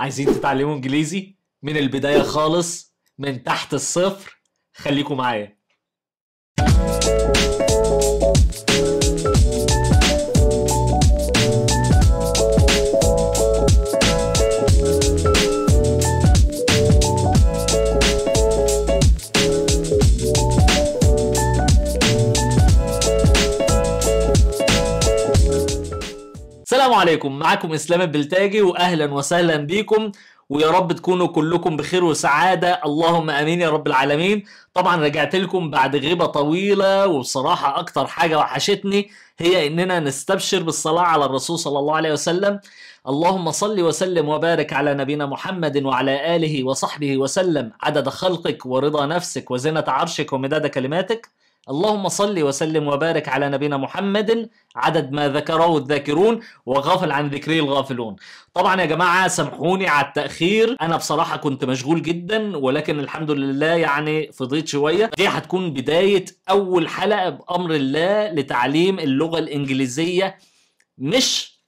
عايزين تتعلموا انجليزي من البدايه خالص من تحت الصفر خليكم معايا عليكم معكم اسلام البلتاجي واهلا وسهلا بيكم ويا رب تكونوا كلكم بخير وسعادة اللهم أمين يا رب العالمين طبعا رجعت لكم بعد غيبة طويلة وبصراحة أكتر حاجة وحشتني هي إننا نستبشر بالصلاة على الرسول صلى الله عليه وسلم اللهم صل وسلم وبارك على نبينا محمد وعلى آله وصحبه وسلم عدد خلقك ورضا نفسك وزنة عرشك ومداد كلماتك اللهم صل وسلم وبارك على نبينا محمد عدد ما ذكره الذاكرون وغافل عن ذكره الغافلون طبعا يا جماعة سامحوني على التأخير أنا بصراحة كنت مشغول جدا ولكن الحمد لله يعني فضيت شوية دي هتكون بداية أول حلقة بأمر الله لتعليم اللغة الإنجليزية مش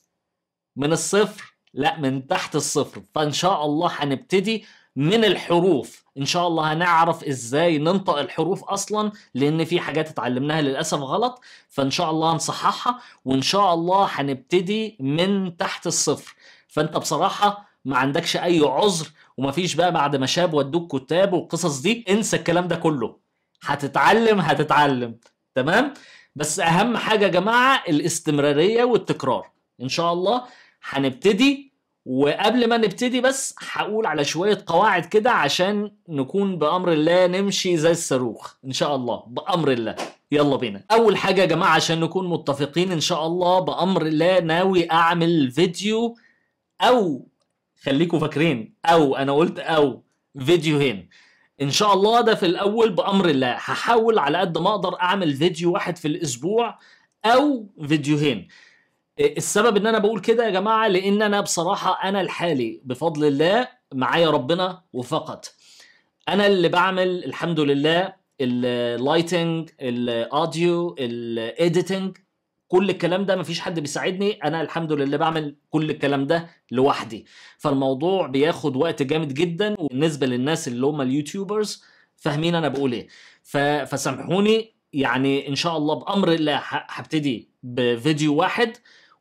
من الصفر لا من تحت الصفر فإن شاء الله هنبتدي من الحروف ان شاء الله هنعرف ازاي ننطق الحروف اصلا لان في حاجات اتعلمناها للاسف غلط فان شاء الله هنصححها وان شاء الله هنبتدي من تحت الصفر فانت بصراحه ما عندكش اي عذر ومفيش بقى بعد ما شاب ودوك كتاب والقصص دي انسى الكلام ده كله هتتعلم هتتعلم تمام بس اهم حاجه يا جماعه الاستمراريه والتكرار ان شاء الله هنبتدي وقبل ما نبتدي بس هقول على شوية قواعد كده عشان نكون بأمر الله نمشي زي الصاروخ إن شاء الله بأمر الله يلا بينا أول حاجة يا جماعة عشان نكون متفقين إن شاء الله بأمر الله ناوي أعمل فيديو أو خليكم فاكرين أو أنا قلت أو فيديوهين ان شاء الله ده في الاول بامر الله هحاول على قد ما اقدر اعمل فيديو واحد في الاسبوع او فيديوهين السبب ان انا بقول كده يا جماعه لان انا بصراحه انا الحالي بفضل الله معايا ربنا وفقط انا اللي بعمل الحمد لله اللايتنج الاوديو الايديتنج كل الكلام ده مفيش حد بيساعدني انا الحمد لله بعمل كل الكلام ده لوحدي فالموضوع بياخد وقت جامد جدا وبالنسبه للناس اللي هم اليوتيوبرز فاهمين انا بقول ايه فسامحوني يعني ان شاء الله بامر الله هبتدي بفيديو واحد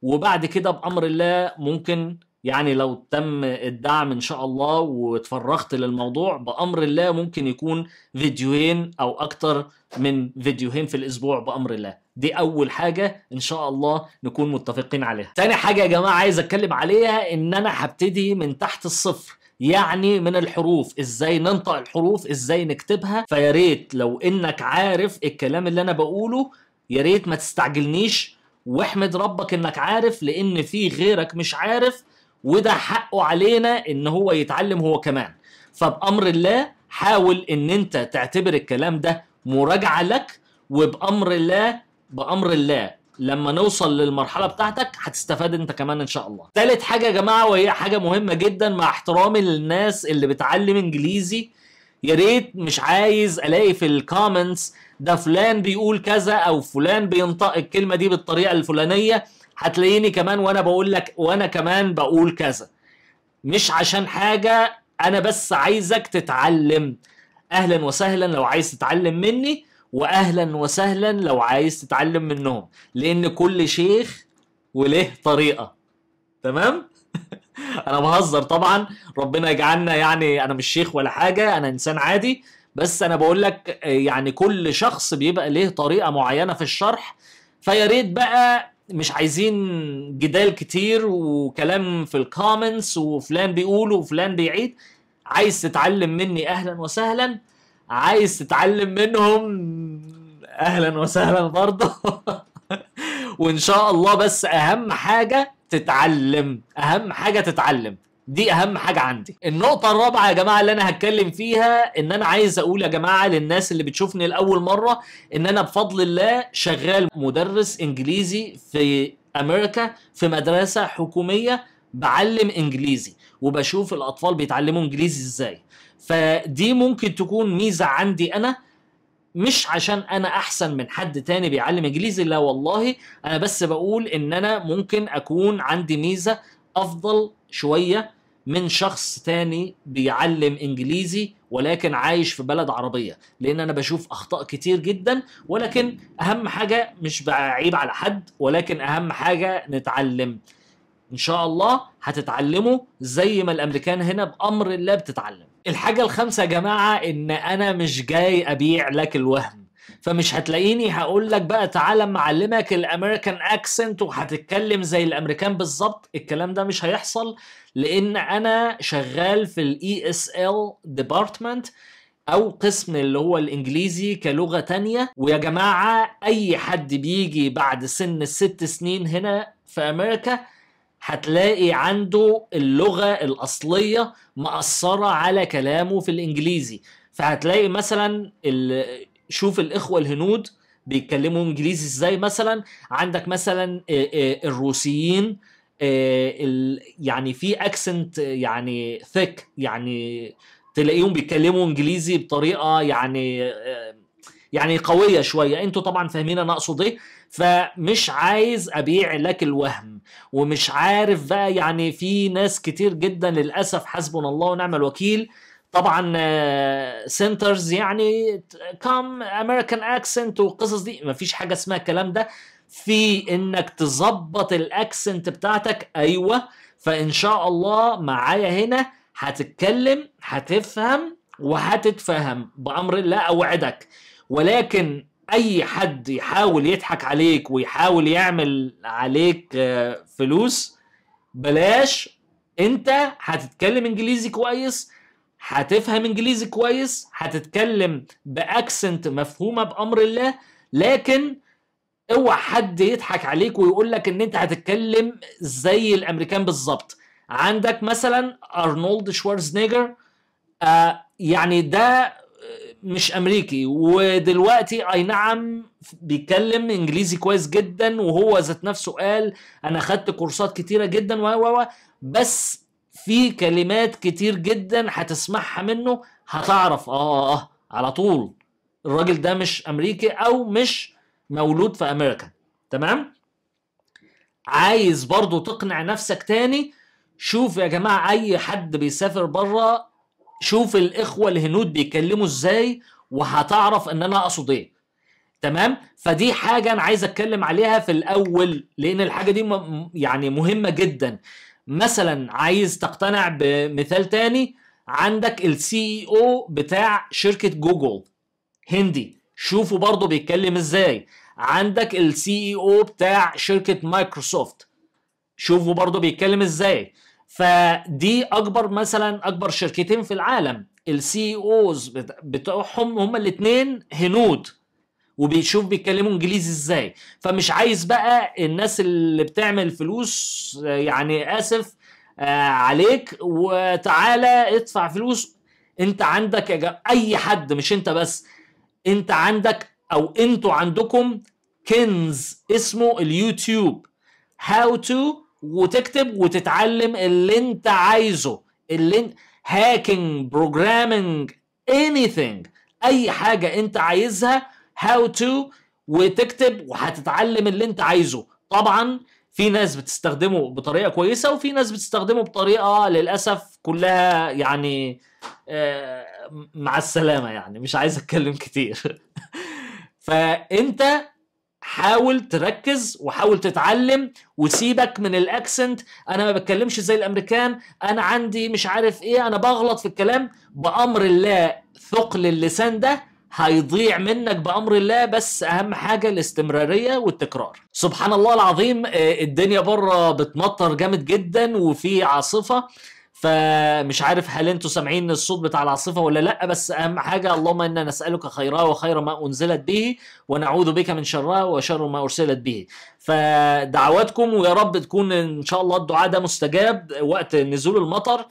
وبعد كده بامر الله ممكن يعني لو تم الدعم ان شاء الله واتفرغت للموضوع بامر الله ممكن يكون فيديوهين او اكتر من فيديوهين في الاسبوع بامر الله دي اول حاجه ان شاء الله نكون متفقين عليها تاني حاجه يا جماعه عايز اتكلم عليها ان انا هبتدي من تحت الصفر يعني من الحروف ازاي ننطق الحروف ازاي نكتبها فياريت لو انك عارف الكلام اللي انا بقوله يا ريت ما تستعجلنيش واحمد ربك انك عارف لان في غيرك مش عارف وده حقه علينا ان هو يتعلم هو كمان فبامر الله حاول ان انت تعتبر الكلام ده مراجعه لك وبامر الله بامر الله لما نوصل للمرحله بتاعتك هتستفاد انت كمان ان شاء الله ثالث حاجه يا جماعه وهي حاجه مهمه جدا مع احترامي للناس اللي بتعلم انجليزي يا ريت مش عايز الاقي في الكومنتس ده فلان بيقول كذا او فلان بينطق الكلمه دي بالطريقه الفلانيه هتلاقيني كمان وانا بقول لك وانا كمان بقول كذا مش عشان حاجه انا بس عايزك تتعلم اهلا وسهلا لو عايز تتعلم مني واهلا وسهلا لو عايز تتعلم منهم لان كل شيخ وله طريقه تمام انا بهزر طبعا ربنا يجعلنا يعني انا مش شيخ ولا حاجه انا انسان عادي بس انا بقول لك آه، يعني كل شخص بيبقى ليه طريقه معينه في الشرح فيا ريت بقى مش عايزين جدال كتير وكلام في الكومنتس وفلان بيقول وفلان بيعيد عايز تتعلم مني اهلا وسهلا عايز تتعلم منهم اهلا وسهلا برضه وان شاء الله بس اهم حاجه تتعلم اهم حاجه تتعلم دي اهم حاجه عندي النقطه الرابعه يا جماعه اللي انا هتكلم فيها ان انا عايز اقول يا جماعه للناس اللي بتشوفني لاول مره ان انا بفضل الله شغال مدرس انجليزي في امريكا في مدرسه حكوميه بعلم انجليزي وبشوف الاطفال بيتعلموا انجليزي ازاي فدي ممكن تكون ميزه عندي انا مش عشان انا احسن من حد تاني بيعلم انجليزي لا والله انا بس بقول ان انا ممكن اكون عندي ميزه افضل شويه من شخص تاني بيعلم انجليزي ولكن عايش في بلد عربيه لان انا بشوف اخطاء كتير جدا ولكن اهم حاجه مش بعيب على حد ولكن اهم حاجه نتعلم ان شاء الله هتتعلموا زي ما الامريكان هنا بامر الله بتتعلم الحاجه الخامسه يا جماعه ان انا مش جاي ابيع لك الوهم فمش هتلاقيني هقول لك بقى تعالى معلمك الامريكان اكسنت وهتتكلم زي الامريكان بالظبط الكلام ده مش هيحصل لان انا شغال في الاي اس ال ديبارتمنت e او قسم اللي هو الانجليزي كلغه تانية ويا جماعه اي حد بيجي بعد سن الست سنين هنا في امريكا هتلاقي عنده اللغه الاصليه مأثره على كلامه في الانجليزي فهتلاقي مثلا شوف الاخوه الهنود بيتكلموا انجليزي ازاي مثلا عندك مثلا آه، آه، الروسيين آه، يعني في اكسنت يعني ثيك يعني تلاقيهم بيتكلموا انجليزي بطريقه يعني يعني قويه شويه انتوا طبعا فاهمين انا اقصد ايه فمش عايز ابيع لك الوهم ومش عارف بقى يعني في ناس كتير جدا للاسف حسبنا الله ونعم الوكيل طبعا سنترز آه، يعني كام امريكان اكسنت والقصص دي ما فيش حاجه اسمها الكلام ده في انك تظبط الاكسنت بتاعتك ايوه فان شاء الله معايا هنا هتتكلم هتفهم وهتتفهم بامر الله اوعدك ولكن اي حد يحاول يضحك عليك ويحاول يعمل عليك آه، فلوس بلاش انت هتتكلم انجليزي كويس هتفهم انجليزي كويس هتتكلم باكسنت مفهومه بامر الله لكن اوعى حد يضحك عليك ويقول لك ان انت هتتكلم زي الامريكان بالظبط عندك مثلا ارنولد شوارزنيجر آه، يعني ده مش امريكي ودلوقتي اي نعم بيتكلم انجليزي كويس جدا وهو ذات نفسه قال انا خدت كورسات كتيره جدا و و بس في كلمات كتير جدا هتسمعها منه هتعرف آه،, اه اه على طول الراجل ده مش امريكي او مش مولود في امريكا تمام عايز برضو تقنع نفسك تاني شوف يا جماعه اي حد بيسافر بره شوف الاخوه الهنود بيتكلموا ازاي وهتعرف ان انا اقصد ايه تمام فدي حاجه انا عايز اتكلم عليها في الاول لان الحاجه دي يعني مهمه جدا مثلا عايز تقتنع بمثال تاني عندك السي اي او e بتاع شركه جوجل هندي شوفوا برضو بيتكلم ازاي عندك السي اي او e بتاع شركه مايكروسوفت شوفوا برضو بيتكلم ازاي فدي اكبر مثلا اكبر شركتين في العالم السي اوز e بتوعهم هم الاثنين هنود وبيشوف بيتكلموا انجليزي ازاي فمش عايز بقى الناس اللي بتعمل فلوس يعني اسف آه، عليك وتعالى ادفع فلوس انت عندك اي حد مش انت بس انت عندك او انتوا عندكم كنز اسمه اليوتيوب هاو تو وتكتب وتتعلم اللي انت عايزه اللي هاكينج بروجرامينج اني اي حاجه انت عايزها هاو تو وتكتب وهتتعلم اللي انت عايزه طبعا في ناس بتستخدمه بطريقه كويسه وفي ناس بتستخدمه بطريقه للاسف كلها يعني آه، مع السلامه يعني مش عايز اتكلم كتير فانت حاول تركز وحاول تتعلم وسيبك من الاكسنت انا ما بتكلمش زي الامريكان انا عندي مش عارف ايه انا بغلط في الكلام بامر الله ثقل اللسان ده هيضيع منك بامر الله بس اهم حاجه الاستمراريه والتكرار سبحان الله العظيم آه، الدنيا بره بتمطر جامد جدا وفي عاصفه فمش عارف هل انتوا سامعين الصوت بتاع العاصفه ولا لا بس اهم حاجه اللهم انا نسالك خيرها وخير ما انزلت به ونعوذ بك من شرها وشر ما ارسلت به فدعواتكم ويا رب تكون ان شاء الله الدعاء ده مستجاب وقت نزول المطر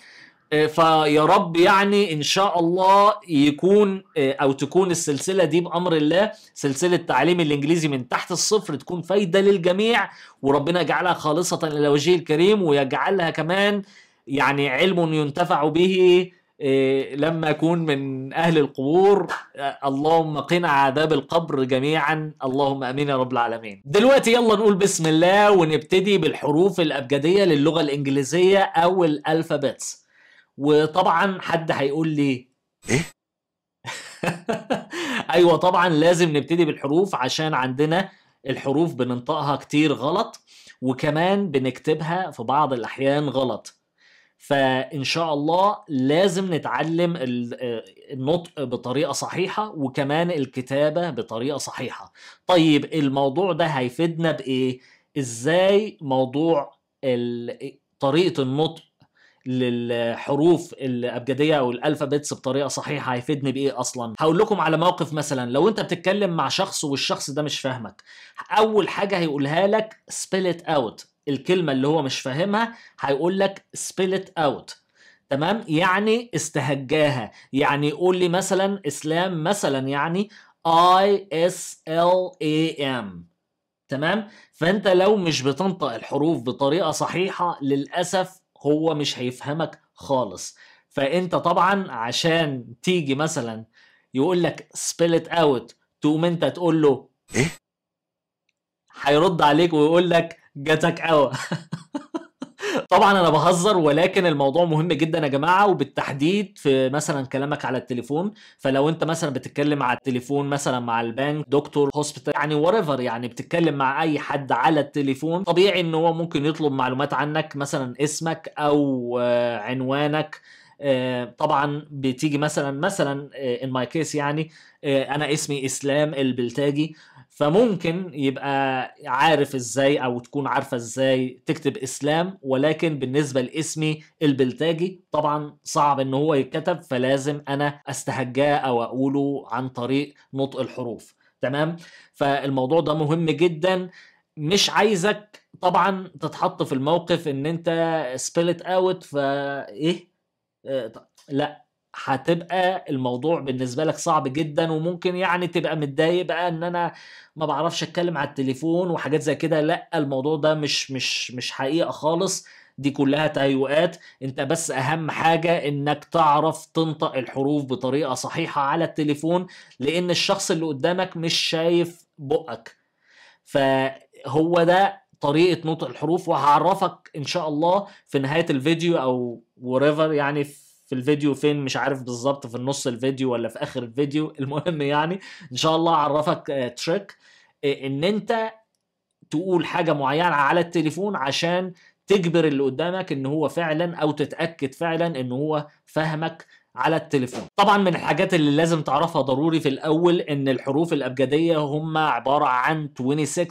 آه، فيا رب يعني ان شاء الله يكون آه، او تكون السلسله دي بامر الله سلسله تعليم الانجليزي من تحت الصفر تكون فايده للجميع وربنا يجعلها خالصه الى وجهه الكريم ويجعلها كمان يعني علم ينتفع به آه، لما اكون من اهل القبور اللهم قنا عذاب القبر جميعا اللهم امين يا رب العالمين دلوقتي يلا نقول بسم الله ونبتدي بالحروف الابجديه للغه الانجليزيه او الالفابتس وطبعا حد هيقول لي ايه ايوه طبعا لازم نبتدي بالحروف عشان عندنا الحروف بننطقها كتير غلط وكمان بنكتبها في بعض الاحيان غلط فان شاء الله لازم نتعلم النطق بطريقه صحيحه وكمان الكتابه بطريقه صحيحه طيب الموضوع ده هيفيدنا بايه ازاي موضوع طريقه النطق للحروف الابجديه او الالفابتس بطريقه صحيحه هيفيدني بايه اصلا هقول لكم على موقف مثلا لو انت بتتكلم مع شخص والشخص ده مش فاهمك اول حاجه هيقولها لك سبيل ات اوت الكلمه اللي هو مش فاهمها هيقول لك سبيل ات اوت تمام يعني استهجاها يعني قول لي مثلا اسلام مثلا يعني I S L A M تمام فانت لو مش بتنطق الحروف بطريقه صحيحه للاسف هو مش هيفهمك خالص فانت طبعا عشان تيجي مثلا يقول لك سبيل ات اوت تقوم انت تقول له ايه هيرد عليك ويقول لك جاتك اوت طبعا انا بهزر ولكن الموضوع مهم جدا يا جماعه وبالتحديد في مثلا كلامك على التليفون فلو انت مثلا بتتكلم على التليفون مثلا مع البنك دكتور هوسبيتال يعني وريفر يعني بتتكلم مع اي حد على التليفون طبيعي ان هو ممكن يطلب معلومات عنك مثلا اسمك او آه، عنوانك آه، طبعا بتيجي مثلا مثلا ان ماي كيس يعني آه، انا اسمي اسلام البلتاجي فممكن يبقى عارف ازاي او تكون عارفه ازاي تكتب اسلام ولكن بالنسبه لاسمي البلتاجي طبعا صعب ان هو يتكتب فلازم انا استهجاه او اقوله عن طريق نطق الحروف تمام فالموضوع ده مهم جدا مش عايزك طبعا تتحط في الموقف ان انت سبيلت اوت فايه لا هتبقى الموضوع بالنسبه لك صعب جدا وممكن يعني تبقى متضايق بقى ان انا ما بعرفش اتكلم على التليفون وحاجات زي كده لا الموضوع ده مش مش مش حقيقه خالص دي كلها تهيؤات انت بس اهم حاجة انك تعرف تنطق الحروف بطريقة صحيحة على التليفون لان الشخص اللي قدامك مش شايف بقك فهو ده طريقة نطق الحروف وهعرفك ان شاء الله في نهاية الفيديو او وريفر يعني في في الفيديو فين مش عارف بالظبط في النص الفيديو ولا في اخر الفيديو المهم يعني ان شاء الله اعرفك آه، تريك آه، ان انت تقول حاجه معينه على التليفون عشان تجبر اللي قدامك ان هو فعلا او تتاكد فعلا ان هو فاهمك على التليفون طبعا من الحاجات اللي لازم تعرفها ضروري في الاول ان الحروف الابجديه هم عباره عن 26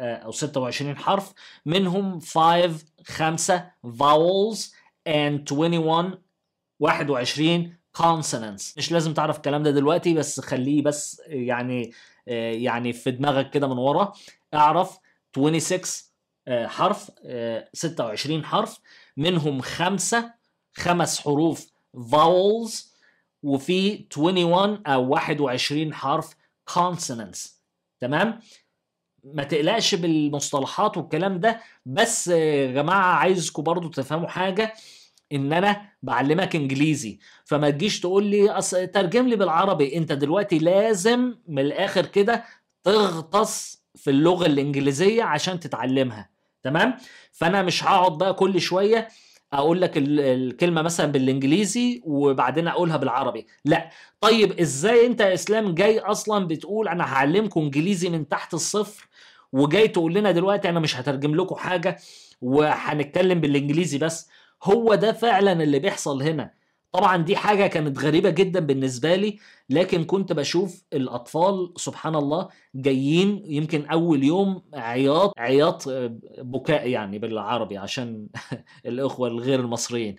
آه، او 26 حرف منهم 5 5 vowels and 21 21 consonants مش لازم تعرف الكلام ده دلوقتي بس خليه بس يعني آه، يعني في دماغك كده من ورا اعرف 26 آه، حرف 26 آه، حرف منهم خمسة خمس حروف vowels وفي 21 او 21 حرف consonants تمام ما تقلقش بالمصطلحات والكلام ده بس يا جماعه عايزكم برضو تفهموا حاجه ان انا بعلمك انجليزي فما تجيش تقول لي أص... ترجم لي بالعربي انت دلوقتي لازم من الاخر كده تغطس في اللغه الانجليزيه عشان تتعلمها تمام فانا مش هقعد بقى كل شويه اقول لك الكلمه مثلا بالانجليزي وبعدين اقولها بالعربي لا طيب ازاي انت يا اسلام جاي اصلا بتقول انا هعلمكم انجليزي من تحت الصفر وجاي تقول لنا دلوقتي انا مش هترجم لكم حاجه وهنتكلم بالانجليزي بس هو ده فعلا اللي بيحصل هنا طبعا دي حاجة كانت غريبة جدا بالنسبة لي لكن كنت بشوف الأطفال سبحان الله جايين يمكن أول يوم عياط عياط آه، بكاء يعني بالعربي عشان الإخوة الغير المصريين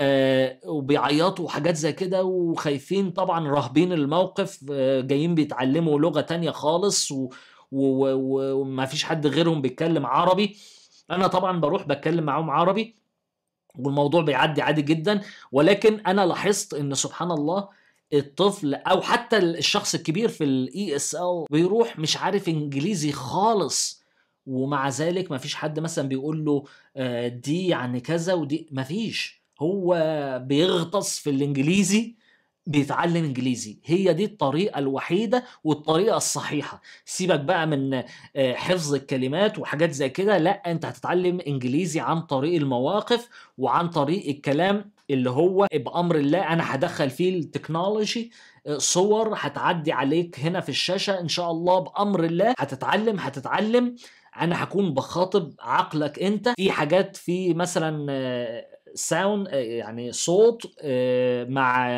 آه، وبيعيطوا وحاجات زي كده وخايفين طبعا راهبين الموقف آه، جايين بيتعلموا لغة تانية خالص وما فيش حد غيرهم بيتكلم عربي أنا طبعا بروح بتكلم معاهم عربي والموضوع بيعدي عادي جدا ولكن انا لاحظت ان سبحان الله الطفل او حتى الشخص الكبير في الاي اس ال e بيروح مش عارف انجليزي خالص ومع ذلك مفيش حد مثلا بيقول له آه، دي يعني كذا ودي مفيش هو بيغطس في الانجليزي بيتعلم انجليزي هي دي الطريقه الوحيده والطريقه الصحيحه سيبك بقى من آه، حفظ الكلمات وحاجات زي كده لا انت هتتعلم انجليزي عن طريق المواقف وعن طريق الكلام اللي هو بامر الله انا هدخل فيه التكنولوجي آه، صور هتعدي عليك هنا في الشاشه ان شاء الله بامر الله هتتعلم هتتعلم انا هكون بخاطب عقلك انت في حاجات في مثلا آه، ساوند آه، يعني صوت آه، مع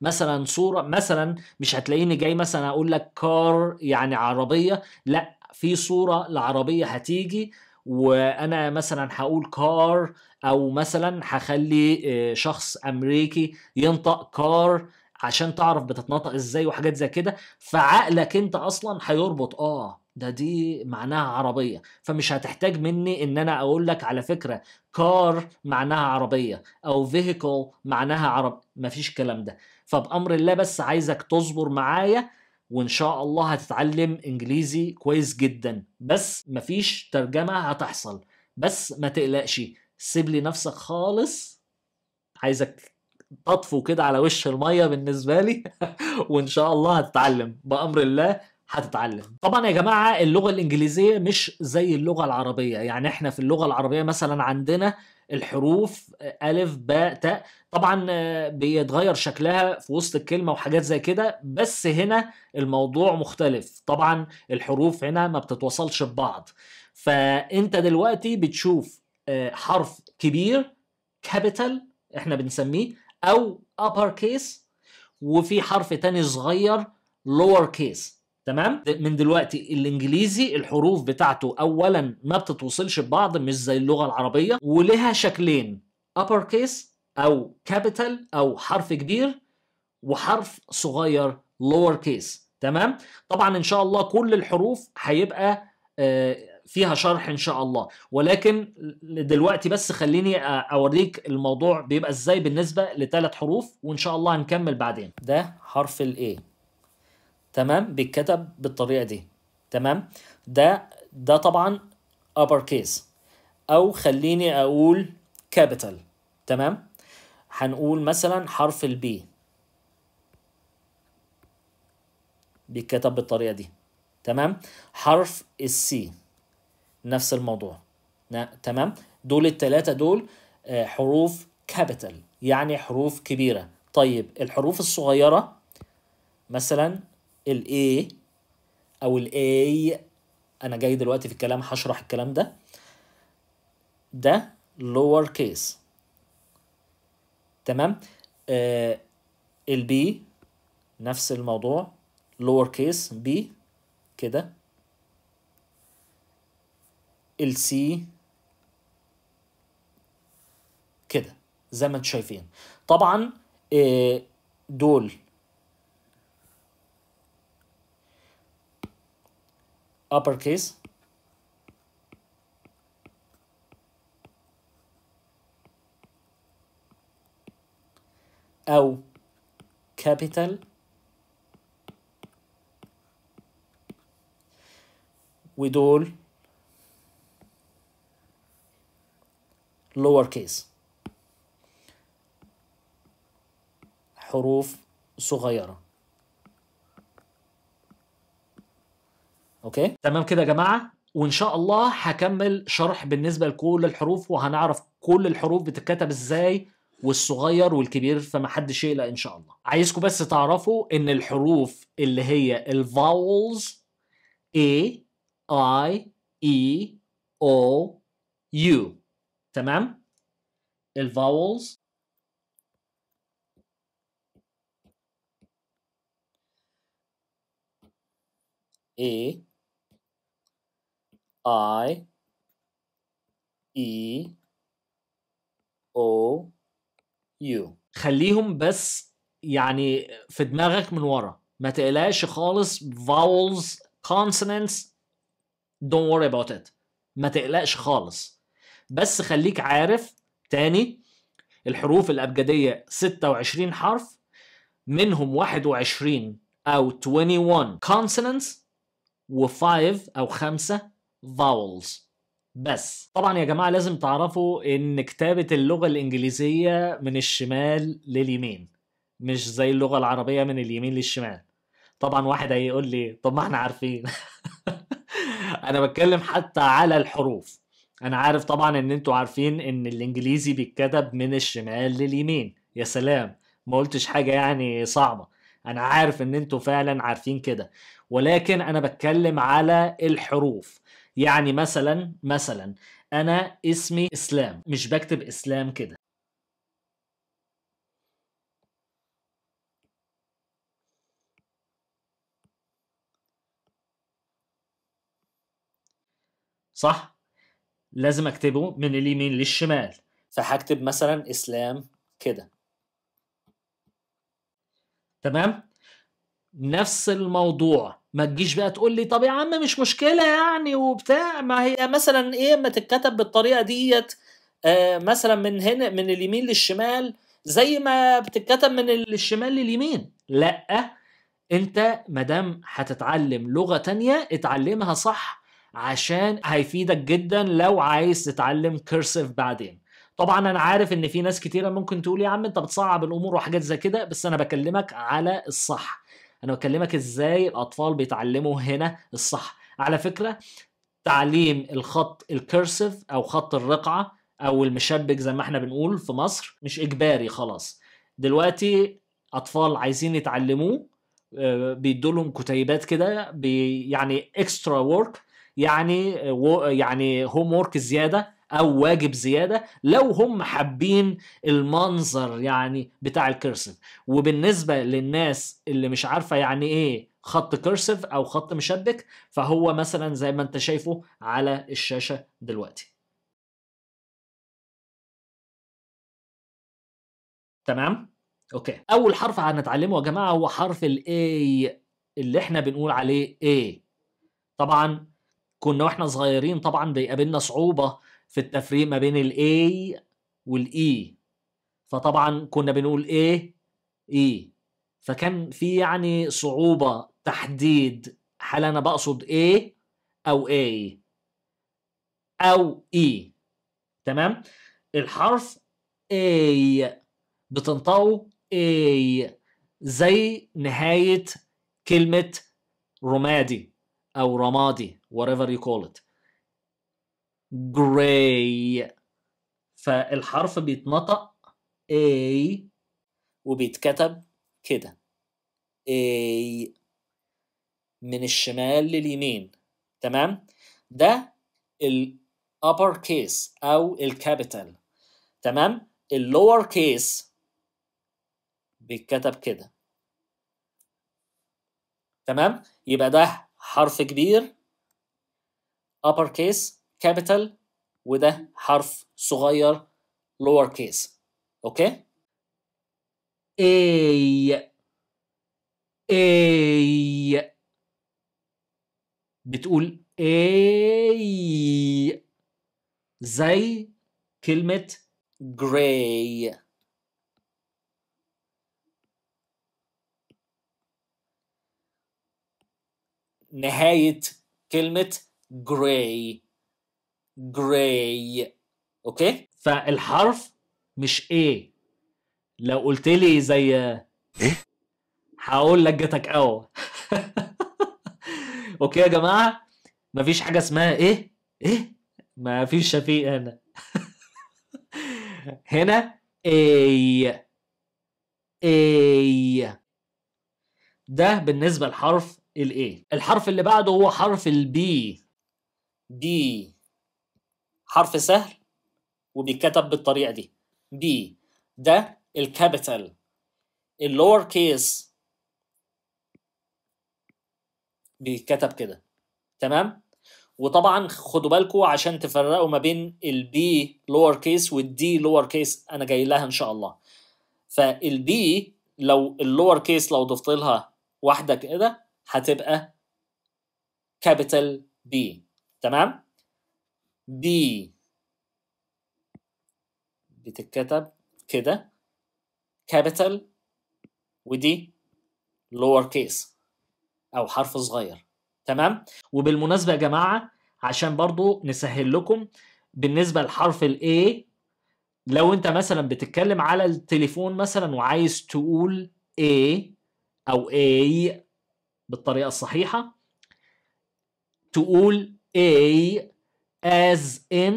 مثلا صوره مثلا مش هتلاقيني جاي مثلا اقول لك كار يعني عربيه لا في صوره لعربيه هتيجي وانا مثلا هقول كار او مثلا هخلي آه، شخص امريكي ينطق كار عشان تعرف بتتنطق ازاي وحاجات زي كده فعقلك انت اصلا هيربط اه ده دي معناها عربية فمش هتحتاج مني ان انا اقول لك على فكرة كار معناها عربية او فيهيكل معناها عرب مفيش الكلام ده فبأمر الله بس عايزك تصبر معايا وان شاء الله هتتعلم انجليزي كويس جدا بس مفيش ترجمة هتحصل بس ما تقلقش سيب لي نفسك خالص عايزك تطفو كده على وش الميه بالنسبه لي وان شاء الله هتتعلم بامر الله هتتعلم طبعا يا جماعه اللغه الانجليزيه مش زي اللغه العربيه يعني احنا في اللغه العربيه مثلا عندنا الحروف الف باء تاء طبعا بيتغير شكلها في وسط الكلمه وحاجات زي كده بس هنا الموضوع مختلف طبعا الحروف هنا ما بتتوصلش ببعض فانت دلوقتي بتشوف آه، حرف كبير كابيتال احنا بنسميه او ابر كيس وفي حرف تاني صغير لور كيس تمام من دلوقتي الانجليزي الحروف بتاعته اولا ما بتتوصلش ببعض مش زي اللغه العربيه ولها شكلين upper case او كابيتال او حرف كبير وحرف صغير lower case تمام طبعا ان شاء الله كل الحروف هيبقى آه، فيها شرح ان شاء الله ولكن دلوقتي بس خليني آه، اوريك الموضوع بيبقى ازاي بالنسبه لثلاث حروف وان شاء الله هنكمل بعدين ده حرف الايه تمام بيتكتب بالطريقه دي تمام ده ده طبعا upper case او خليني اقول capital تمام هنقول مثلا حرف البي بيتكتب بالطريقه دي تمام حرف السي نفس الموضوع تمام دول التلاتة دول آه، حروف كابيتال يعني حروف كبيرة طيب الحروف الصغيرة مثلا الاي او الاي انا جاي دلوقتي في الكلام هشرح الكلام ده ده lower case تمام آه البي نفس الموضوع lower case b كده السي كده زي ما انتم شايفين طبعا آه دول upper case أو capital ودول lower case حروف صغيره اوكي تمام كده يا جماعه وان شاء الله هكمل شرح بالنسبه لكل الحروف وهنعرف كل الحروف بتتكتب ازاي والصغير والكبير فمحدش يقلق ان شاء الله عايزكم بس تعرفوا ان الحروف اللي هي الفاولز A I E O U تمام الفاولز A I E O U خليهم بس يعني في دماغك من ورا ما تقلقش خالص vowels consonants don't worry about it ما تقلقش خالص بس خليك عارف تاني الحروف الأبجدية 26 حرف منهم 21 أو 21 consonants و5 أو 5 vowels بس طبعا يا جماعة لازم تعرفوا ان كتابة اللغة الانجليزية من الشمال لليمين مش زي اللغة العربية من اليمين للشمال طبعا واحد هيقول لي طب ما احنا عارفين انا بتكلم حتى على الحروف انا عارف طبعا ان انتوا عارفين ان الانجليزي بيتكتب من الشمال لليمين يا سلام ما قلتش حاجة يعني صعبة انا عارف ان انتوا فعلا عارفين كده ولكن انا بتكلم على الحروف يعني مثلا مثلا أنا اسمي إسلام مش بكتب إسلام كده صح؟ لازم أكتبه من اليمين للشمال فهكتب مثلا إسلام كده تمام؟ نفس الموضوع ما تجيش بقى تقول لي طب يا عم مش مشكله يعني وبتاع ما هي مثلا ايه ما تتكتب بالطريقه ديت آه مثلا من هنا من اليمين للشمال زي ما بتتكتب من الشمال لليمين لا انت دام هتتعلم لغه تانية اتعلمها صح عشان هيفيدك جدا لو عايز تتعلم كيرسيف بعدين طبعا انا عارف ان في ناس كتيره ممكن تقول يا عم انت بتصعب الامور وحاجات زي كده بس انا بكلمك على الصح انا بكلمك ازاي الاطفال بيتعلموا هنا الصح على فكره تعليم الخط الكيرسيف او خط الرقعه او المشبك زي ما احنا بنقول في مصر مش اجباري خلاص دلوقتي اطفال عايزين يتعلموه آه، بيدوا لهم كتيبات كده يعني اكسترا وورك يعني يعني هوم وورك زياده او واجب زياده لو هم حابين المنظر يعني بتاع الكرسف وبالنسبه للناس اللي مش عارفه يعني ايه خط كرسف او خط مشبك فهو مثلا زي ما انت شايفه على الشاشه دلوقتي تمام اوكي اول حرف هنتعلمه يا جماعه هو حرف الاي اللي احنا بنقول عليه ايه طبعا كنا واحنا صغيرين طبعا بيقابلنا صعوبه في التفريق ما بين الاي والاي e. فطبعا كنا بنقول ايه اي e. فكان في يعني صعوبة تحديد هل انا بقصد ايه او اي او اي e. تمام الحرف اي بتنطقه اي زي نهاية كلمة رمادي أو رمادي whatever you call it جراي فالحرف بيتنطق A وبيتكتب كده A من الشمال لليمين تمام ده ال upper case او الكابيتال تمام اللور كيس بيتكتب كده تمام يبقى ده حرف كبير upper case كابيتال وده حرف صغير لور كيس اوكي اي اي بتقول اي زي كلمة gray نهاية كلمة gray جراي اوكي فالحرف مش ايه لو قلت لي زي ايه هقول لك جاتك قوي اوكي يا جماعه مفيش حاجه اسمها ايه ايه مفيش شفيق هنا هنا اي اي ده بالنسبه لحرف الايه الحرف اللي بعده هو حرف البي بي حرف سهل وبيتكتب بالطريقه دي بي ده الكابيتال اللور كيس بيتكتب كده تمام وطبعا خدوا بالكم عشان تفرقوا ما بين البي لور كيس والدي لور كيس انا جاي لها ان شاء الله فالبي لو اللور كيس لو ضفت لها واحده كده هتبقى كابيتال بي تمام بي بتتكتب كده كابيتال ودي لور كيس او حرف صغير تمام وبالمناسبه يا جماعه عشان برضو نسهل لكم بالنسبه لحرف الاي لو انت مثلا بتتكلم على التليفون مثلا وعايز تقول اي او اي بالطريقه الصحيحه تقول اي as in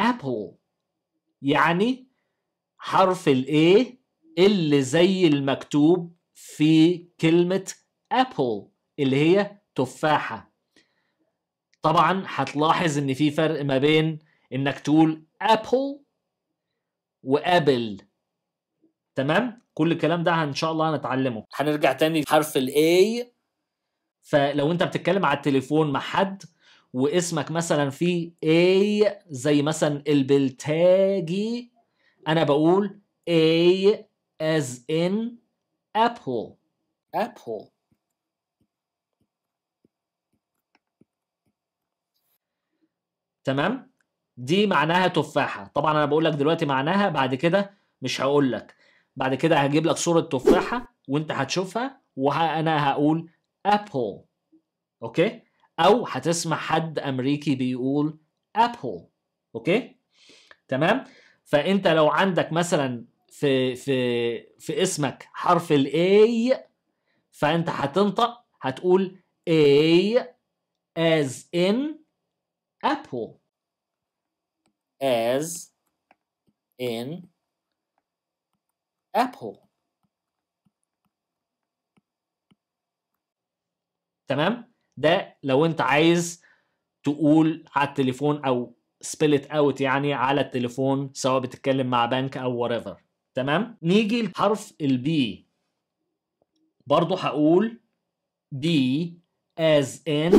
apple يعني حرف ال A اللي زي المكتوب في كلمة apple اللي هي تفاحة طبعا هتلاحظ ان في فرق ما بين انك تقول apple وابل تمام كل الكلام ده ان شاء الله هنتعلمه هنرجع تاني حرف ال A فلو انت بتتكلم على التليفون مع حد واسمك مثلا في اي زي مثلا البلتاجي انا بقول اي as in apple apple تمام دي معناها تفاحة طبعا انا بقول لك دلوقتي معناها بعد كده مش هقول لك بعد كده هجيب لك صورة تفاحة وانت هتشوفها وانا هقول apple اوكي او هتسمع حد امريكي بيقول ابل اوكي تمام فانت لو عندك مثلا في في في اسمك حرف الاي فانت هتنطق هتقول اي as in apple as in apple تمام ده لو انت عايز تقول على التليفون او سبيلت اوت يعني على التليفون سواء بتتكلم مع بنك او whatever تمام نيجي لحرف البي برضو هقول بي as in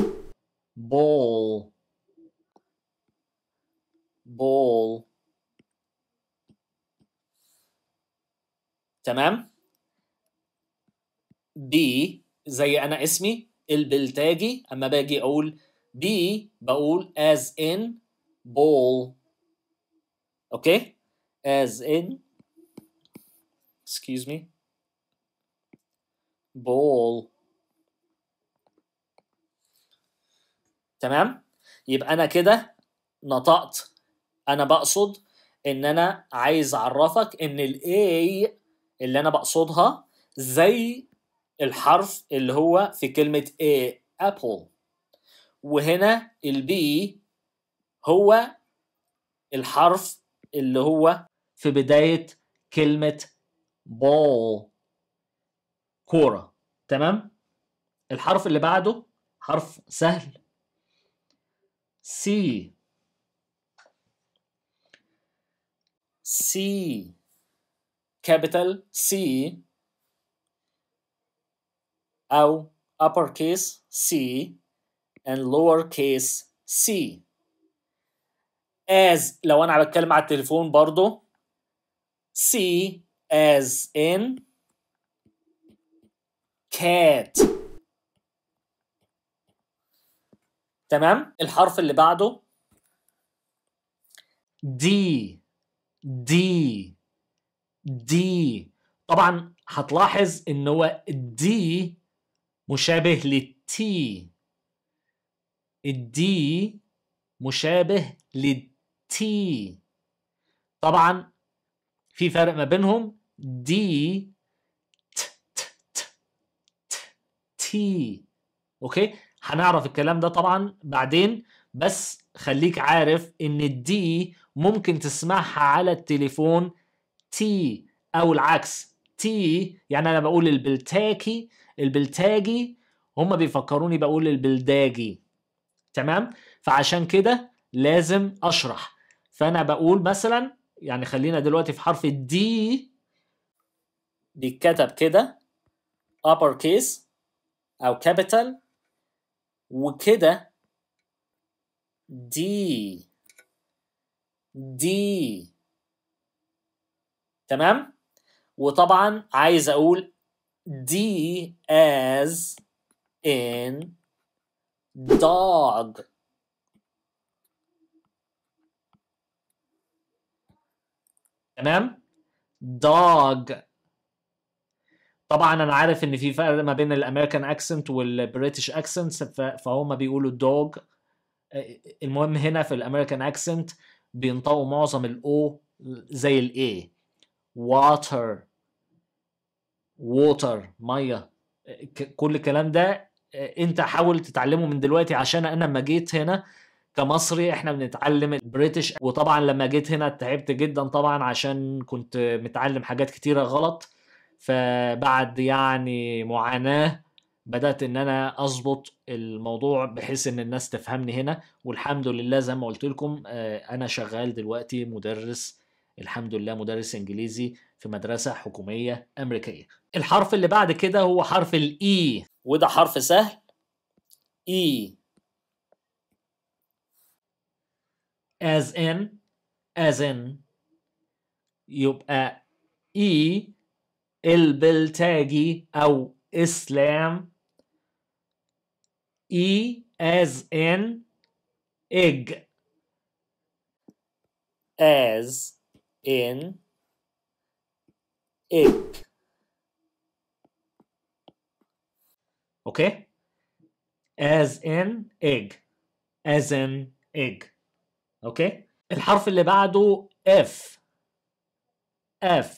ball ball تمام بي زي انا اسمي البلتاجي اما باجي اقول بي بقول as in ball اوكي as in excuse me ball تمام يبقى انا كده نطقت انا بقصد ان انا عايز اعرفك ان الاي اللي انا بقصدها زي الحرف اللي هو في كلمة A apple وهنا B هو الحرف اللي هو في بداية كلمة ball كورة تمام الحرف اللي بعده حرف سهل C C كابيتال C أو uppercase C and lowercase C as لو أنا بتكلم على التليفون برضو C as in cat تمام الحرف اللي بعده دي دي دي طبعا هتلاحظ ان هو D مشابه للتي الدي مشابه للتي طبعا في فرق ما بينهم دي ت ت ت ت تي اوكي هنعرف الكلام ده طبعا بعدين بس خليك عارف ان الدي ممكن تسمعها على التليفون تي او العكس تي يعني انا بقول البلتاكي البلتاجي هم بيفكروني بقول البلداجي تمام فعشان كده لازم اشرح فانا بقول مثلا يعني خلينا دلوقتي في حرف الدي بيتكتب كده upper case او capital وكده دي دي تمام وطبعا عايز اقول D as in dog. تمام؟ dog طبعا انا عارف ان في فرق ما بين الامريكان اكسنت والبريتش اكسنت فهم بيقولوا dog. المهم هنا في الامريكان اكسنت بينطقوا معظم الاو زي الاي water ووتر ميه كل الكلام ده آه، انت حاول تتعلمه من دلوقتي عشان انا لما جيت هنا كمصري احنا بنتعلم البريتش وطبعا لما جيت هنا تعبت جدا طبعا عشان كنت متعلم حاجات كتيره غلط فبعد يعني معاناه بدات ان انا اظبط الموضوع بحيث ان الناس تفهمني هنا والحمد لله زي ما قلت لكم آه، انا شغال دلوقتي مدرس الحمد لله مدرس انجليزي في مدرسة حكومية أمريكية الحرف اللي بعد كده هو حرف الإي e. وده حرف سهل إي e. as in as in يبقى إي e البلتاجي أو إسلام إي as in egg as in egg okay as in egg as in egg اوكي الحرف اللي بعده F F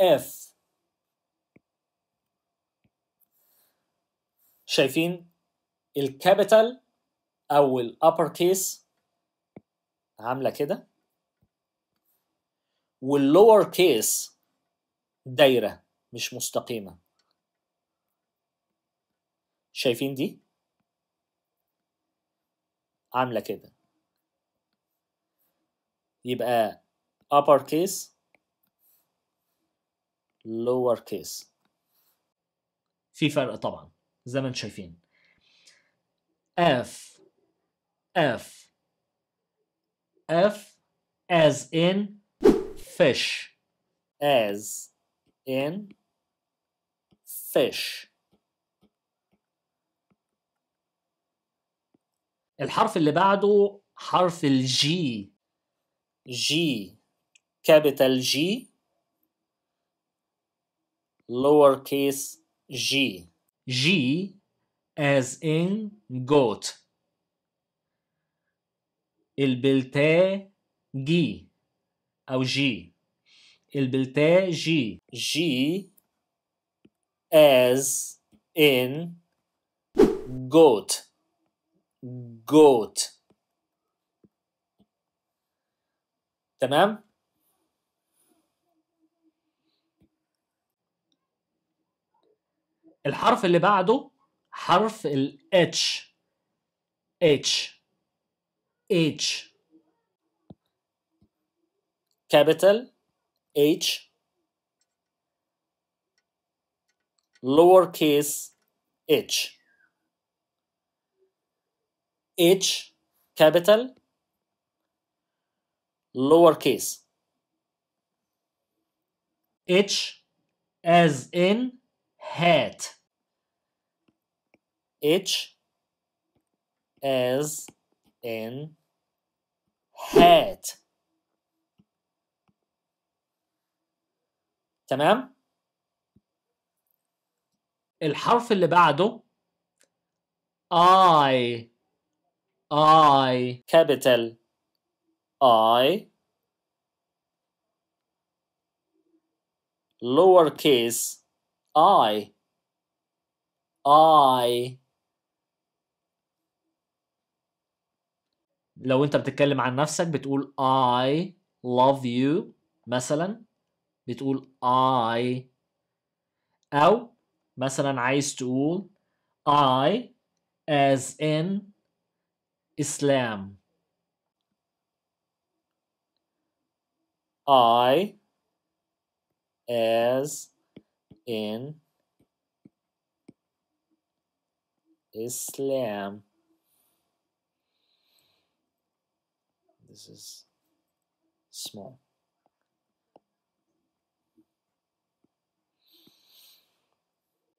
F شايفين الكابيتال او الابر كيس عامله كده واللور كيس دايرة مش مستقيمة شايفين دي عاملة كده يبقى upper case lower case في فرق طبعا زي ما انتم شايفين F F F as in fish as in fish الحرف اللي بعده حرف الجي جي capital G lowercase g g as in goat البلتاجي أو جي البلتا جي جي as in goat goat تمام الحرف اللي بعده حرف ال H H H capital H, lowercase h. H capital, lowercase. H as in hat. H as in hat. تمام الحرف اللي بعده I I capital I lowercase I I لو انت بتتكلم عن نفسك بتقول I love you مثلا بتقول I أو مثلا عايز تقول I as in Islam I as in Islam this is small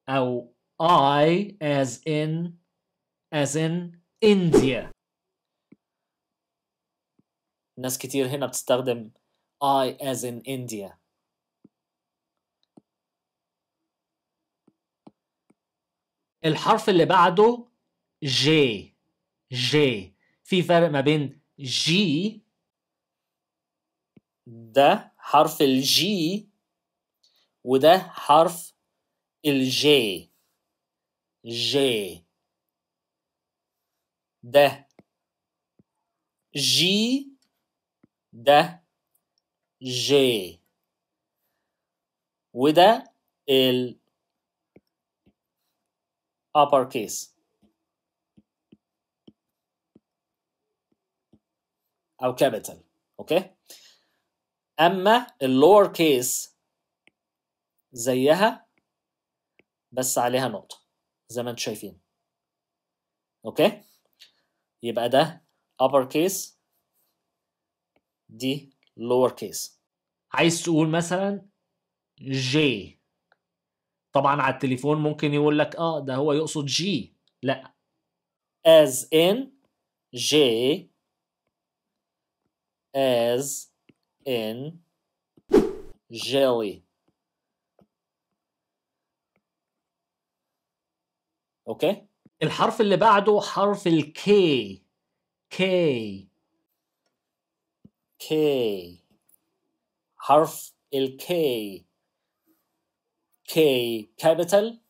أو I as in as in India ناس كتير هنا بتستخدم I as in India الحرف اللي بعده J J في فرق ما بين G ده حرف الجي وده حرف الجي جي ده جي ده جي وده ال upper case او capital اوكي اما اللور كيس زيها بس عليها نقطة زي ما انتم شايفين اوكي يبقى ده upper case دي lower case عايز تقول مثلا جي طبعا على التليفون ممكن يقول لك اه ده هو يقصد جي لا as in j as in jelly اوكي الحرف اللي بعده حرف الكي كي كي حرف الكي كي كابيتال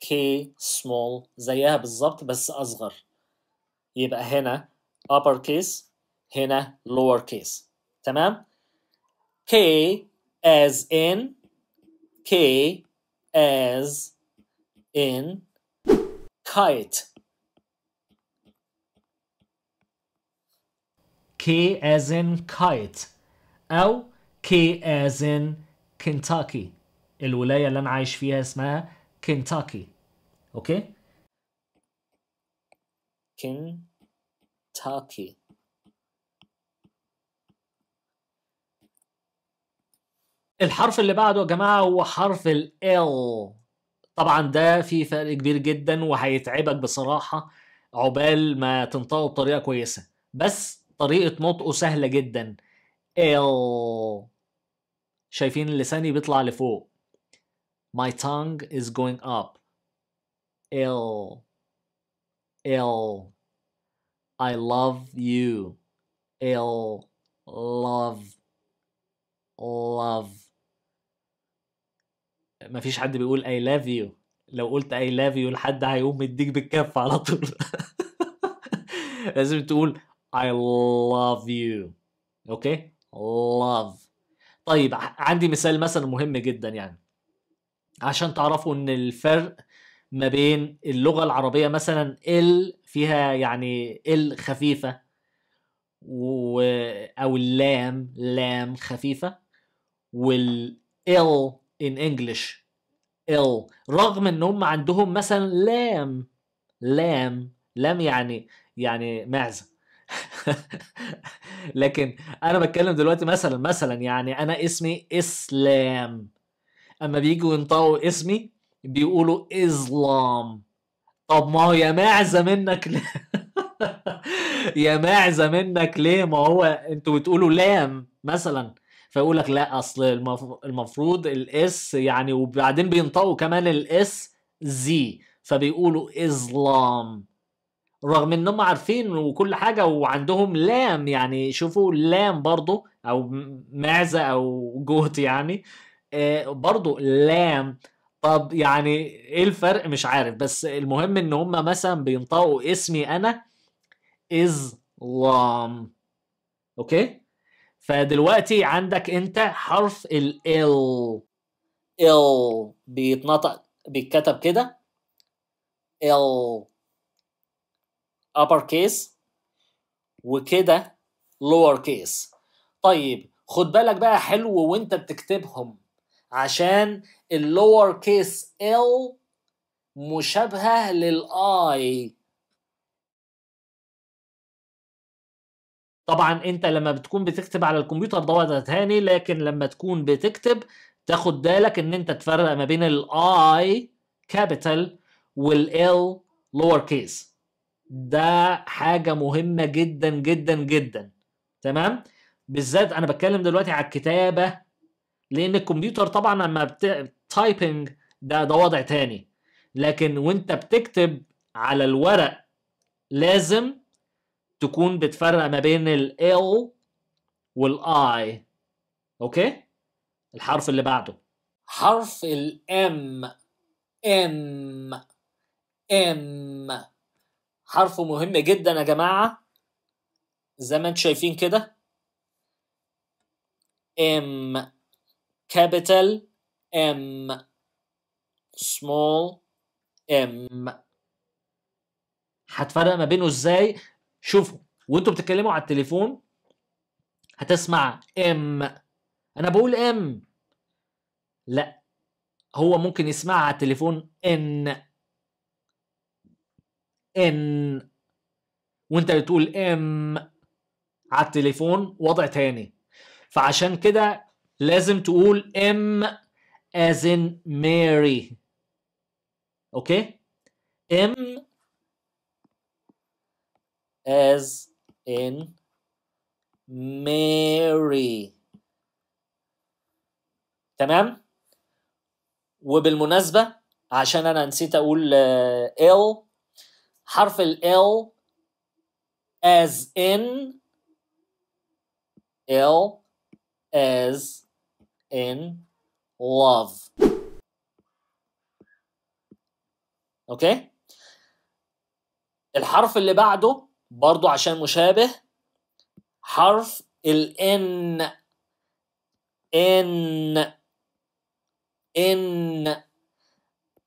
كي سمول زيها بالظبط بس اصغر يبقى هنا upper case هنا lower case تمام K as in K as in kite. K as in kite أو K as in Kentucky الولاية اللي أنا عايش فيها اسمها كنتاكي أوكي؟ كنتاكي الحرف اللي بعده يا جماعة هو حرف ال L طبعا ده في فرق كبير جدا وهيتعبك بصراحه عقبال ما تنطقه بطريقه كويسه بس طريقه نطقه سهله جدا ال شايفين لساني بيطلع لفوق my tongue is going up ال ال I love you ال love love ما فيش حد بيقول اي لاف يو لو قلت اي لاف يو لحد هيقوم مديك بالكف على طول لازم تقول اي لاف يو اوكي love طيب عندي مثال مثلا مهم جدا يعني عشان تعرفوا ان الفرق ما بين اللغة العربية مثلا ال فيها يعني ال خفيفة و... او اللام لام خفيفة وال ال in English ill رغم ان هم عندهم مثلا لام لام لام يعني يعني معزه لكن انا بتكلم دلوقتي مثلا مثلا يعني انا اسمي اسلام اما بيجوا ينطقوا اسمي بيقولوا اسلام طب ما هو يا معزه منك ل... يا معزه منك ليه ما هو انتوا بتقولوا لام مثلا فيقول لك لا اصل المفروض الاس يعني وبعدين بينطقوا كمان الاس زي فبيقولوا اسلام رغم انهم عارفين وكل حاجه وعندهم لام يعني شوفوا لام برضو او معزه او جهد يعني آه، برضو لام طب يعني ايه الفرق مش عارف بس المهم ان هم مثلا بينطقوا اسمي انا اسلام اوكي فدلوقتي عندك انت حرف ال ال ال بيتنطق بيتكتب كده ال upper case وكده lower case طيب خد بالك بقى حلو وانت بتكتبهم عشان اللور كيس ال مشابهه للاي طبعا انت لما بتكون بتكتب على الكمبيوتر ده وضع تاني لكن لما تكون بتكتب تاخد بالك ان انت تفرق ما بين capital كابيتال L lower case ده حاجه مهمه جدا جدا جدا تمام بالذات انا بتكلم دلوقتي على الكتابه لان الكمبيوتر طبعا لما بتايبنج تايبنج ده ده وضع تاني لكن وانت بتكتب على الورق لازم تكون بتفرق ما بين ال L وال I اوكي الحرف اللي بعده حرف ال M M M حرف مهم جدا يا جماعة زي ما انتم شايفين كده M capital M small M هتفرق ما بينه ازاي شوفوا وانتوا بتتكلموا على التليفون هتسمع ام انا بقول ام لا هو ممكن يسمعها على التليفون ان ان وانت بتقول ام على التليفون وضع تاني فعشان كده لازم تقول ام as in Mary اوكي ام as in Mary تمام وبالمناسبة عشان أنا نسيت أقول آه، L حرف ال L as in L as in love أوكي الحرف اللي بعده برضو عشان مشابه حرف ال ان ان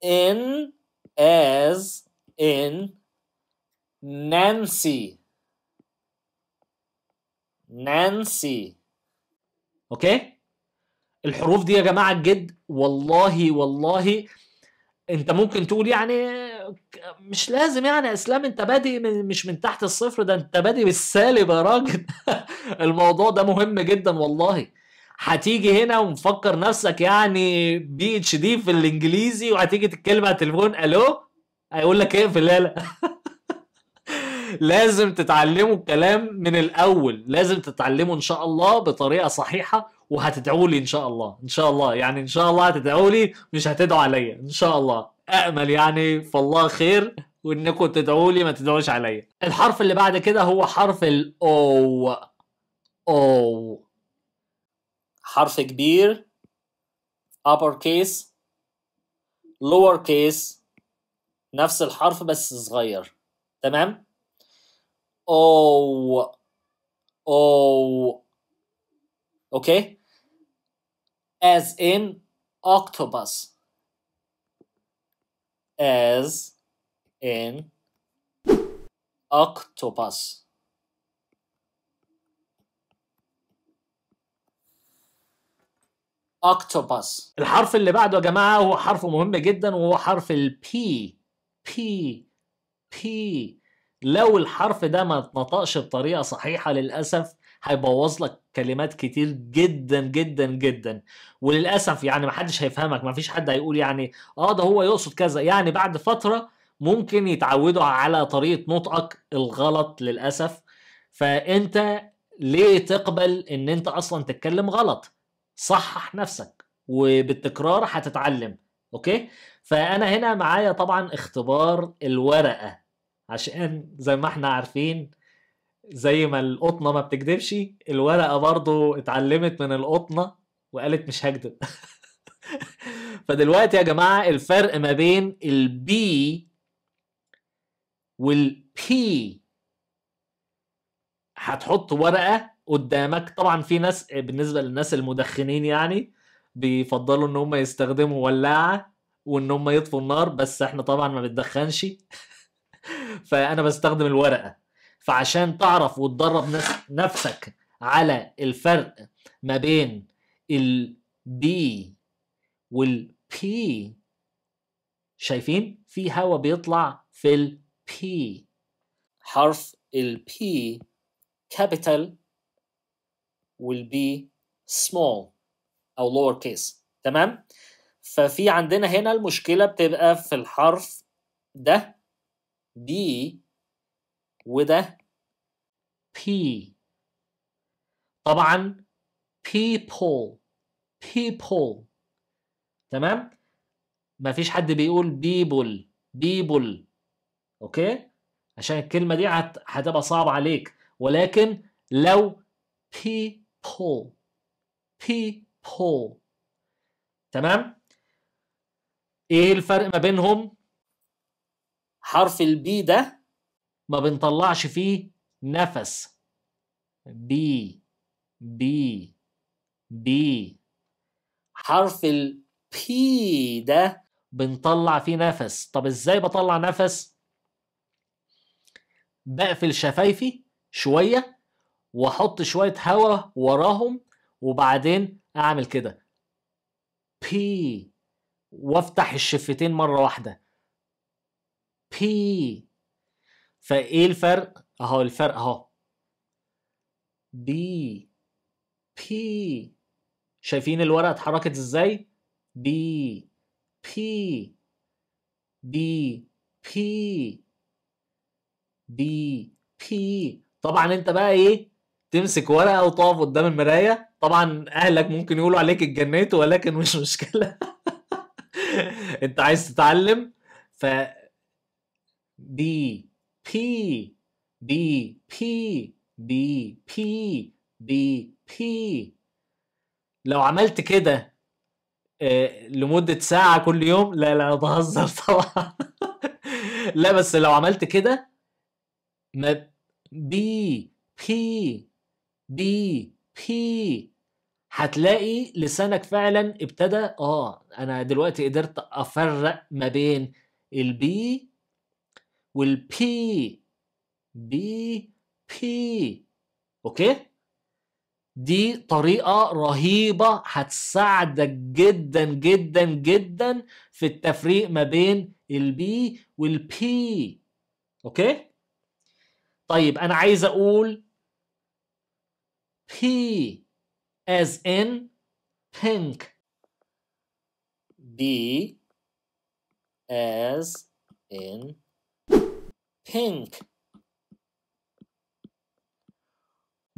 ان as in Nancy Nancy اوكي الحروف دي يا جماعه جد والله والله انت ممكن تقول يعني مش لازم يعني اسلام انت بادئ من مش من تحت الصفر ده انت بادئ بالسالب يا راجل الموضوع ده مهم جدا والله هتيجي هنا ومفكر نفسك يعني بي اتش دي في الانجليزي وهتيجي تتكلم على التليفون الو هيقول لك اقفل لا لا لازم تتعلموا الكلام من الاول لازم تتعلموا ان شاء الله بطريقه صحيحه وهتدعوا لي ان شاء الله ان شاء الله يعني ان شاء الله هتدعوا لي مش هتدعوا عليا ان شاء الله امل يعني فالله خير وانكم تدعوا لي ما تدعوش عليا الحرف اللي بعد كده هو حرف الاو او حرف كبير upper case lower case نفس الحرف بس صغير تمام او او اوكي as in octopus as in octopus octopus الحرف اللي بعده يا جماعه هو حرف مهم جدا وهو حرف ال P P P لو الحرف ده ما اتنطقش بطريقه صحيحه للاسف هيبوظ لك كلمات كتير جدا جدا جدا وللاسف يعني ما حدش هيفهمك ما فيش حد هيقول يعني اه ده هو يقصد كذا يعني بعد فتره ممكن يتعودوا على طريقه نطقك الغلط للاسف فانت ليه تقبل ان انت اصلا تتكلم غلط صحح نفسك وبالتكرار هتتعلم اوكي فانا هنا معايا طبعا اختبار الورقه عشان زي ما احنا عارفين زي ما القطنه ما بتكدبش الورقه برضو اتعلمت من القطنه وقالت مش هكدب فدلوقتي يا جماعه الفرق ما بين البي والبي هتحط ورقه قدامك طبعا في ناس بالنسبه للناس المدخنين يعني بيفضلوا ان هم يستخدموا ولاعه وان هم يطفوا النار بس احنا طبعا ما بتدخنش فانا بستخدم الورقه فعشان تعرف وتدرب نفسك على الفرق ما بين البي والبي شايفين في هوا بيطلع في البي حرف البي كابيتال والبي small او lower case تمام ففي عندنا هنا المشكله بتبقى في الحرف ده بي وده بي طبعا people people تمام مفيش حد بيقول people people اوكي عشان الكلمه دي هتبقى صعبه عليك ولكن لو people people تمام ايه الفرق ما بينهم حرف البي ده ما بنطلعش فيه نفس بي بي بي حرف ال P ده بنطلع فيه نفس طب ازاي بطلع نفس بقفل شفايفي شوية واحط شوية هواء وراهم وبعدين اعمل كده بي وافتح الشفتين مرة واحدة بي فايه الفرق اهو الفرق اهو بي بي شايفين الورقة اتحركت ازاي بي بي بي بي بي بي طبعا انت بقى ايه تمسك ورقة وتقف قدام المراية طبعا اهلك ممكن يقولوا عليك اتجنيت ولكن مش مشكلة انت عايز تتعلم ف بي بي بي بي بي بي بي بي لو عملت كده آه، لمدة ساعة كل يوم لا لا أنا بهزر طبعا لا بس لو عملت كده ما B P B P هتلاقي لسانك فعلا ابتدى اه انا دلوقتي قدرت افرق ما بين البي والبي بي بي اوكي دي طريقة رهيبة هتساعدك جدا جدا جدا في التفريق ما بين البي والبي اوكي طيب انا عايز اقول بي as in pink B as in pink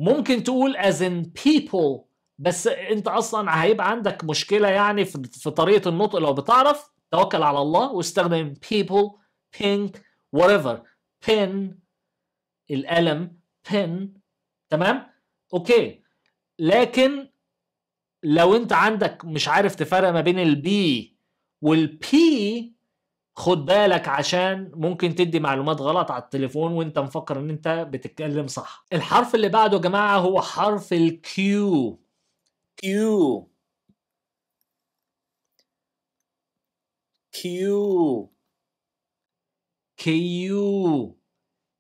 ممكن تقول as in people بس انت اصلا هيبقى عندك مشكله يعني في طريقه النطق لو بتعرف توكل على الله واستخدم people pink whatever pin القلم pin تمام اوكي لكن لو انت عندك مش عارف تفرق ما بين البي والبي خد بالك عشان ممكن تدي معلومات غلط على التليفون وانت مفكر ان انت بتتكلم صح الحرف اللي بعده يا جماعه هو حرف الكيو كيو كيو كيو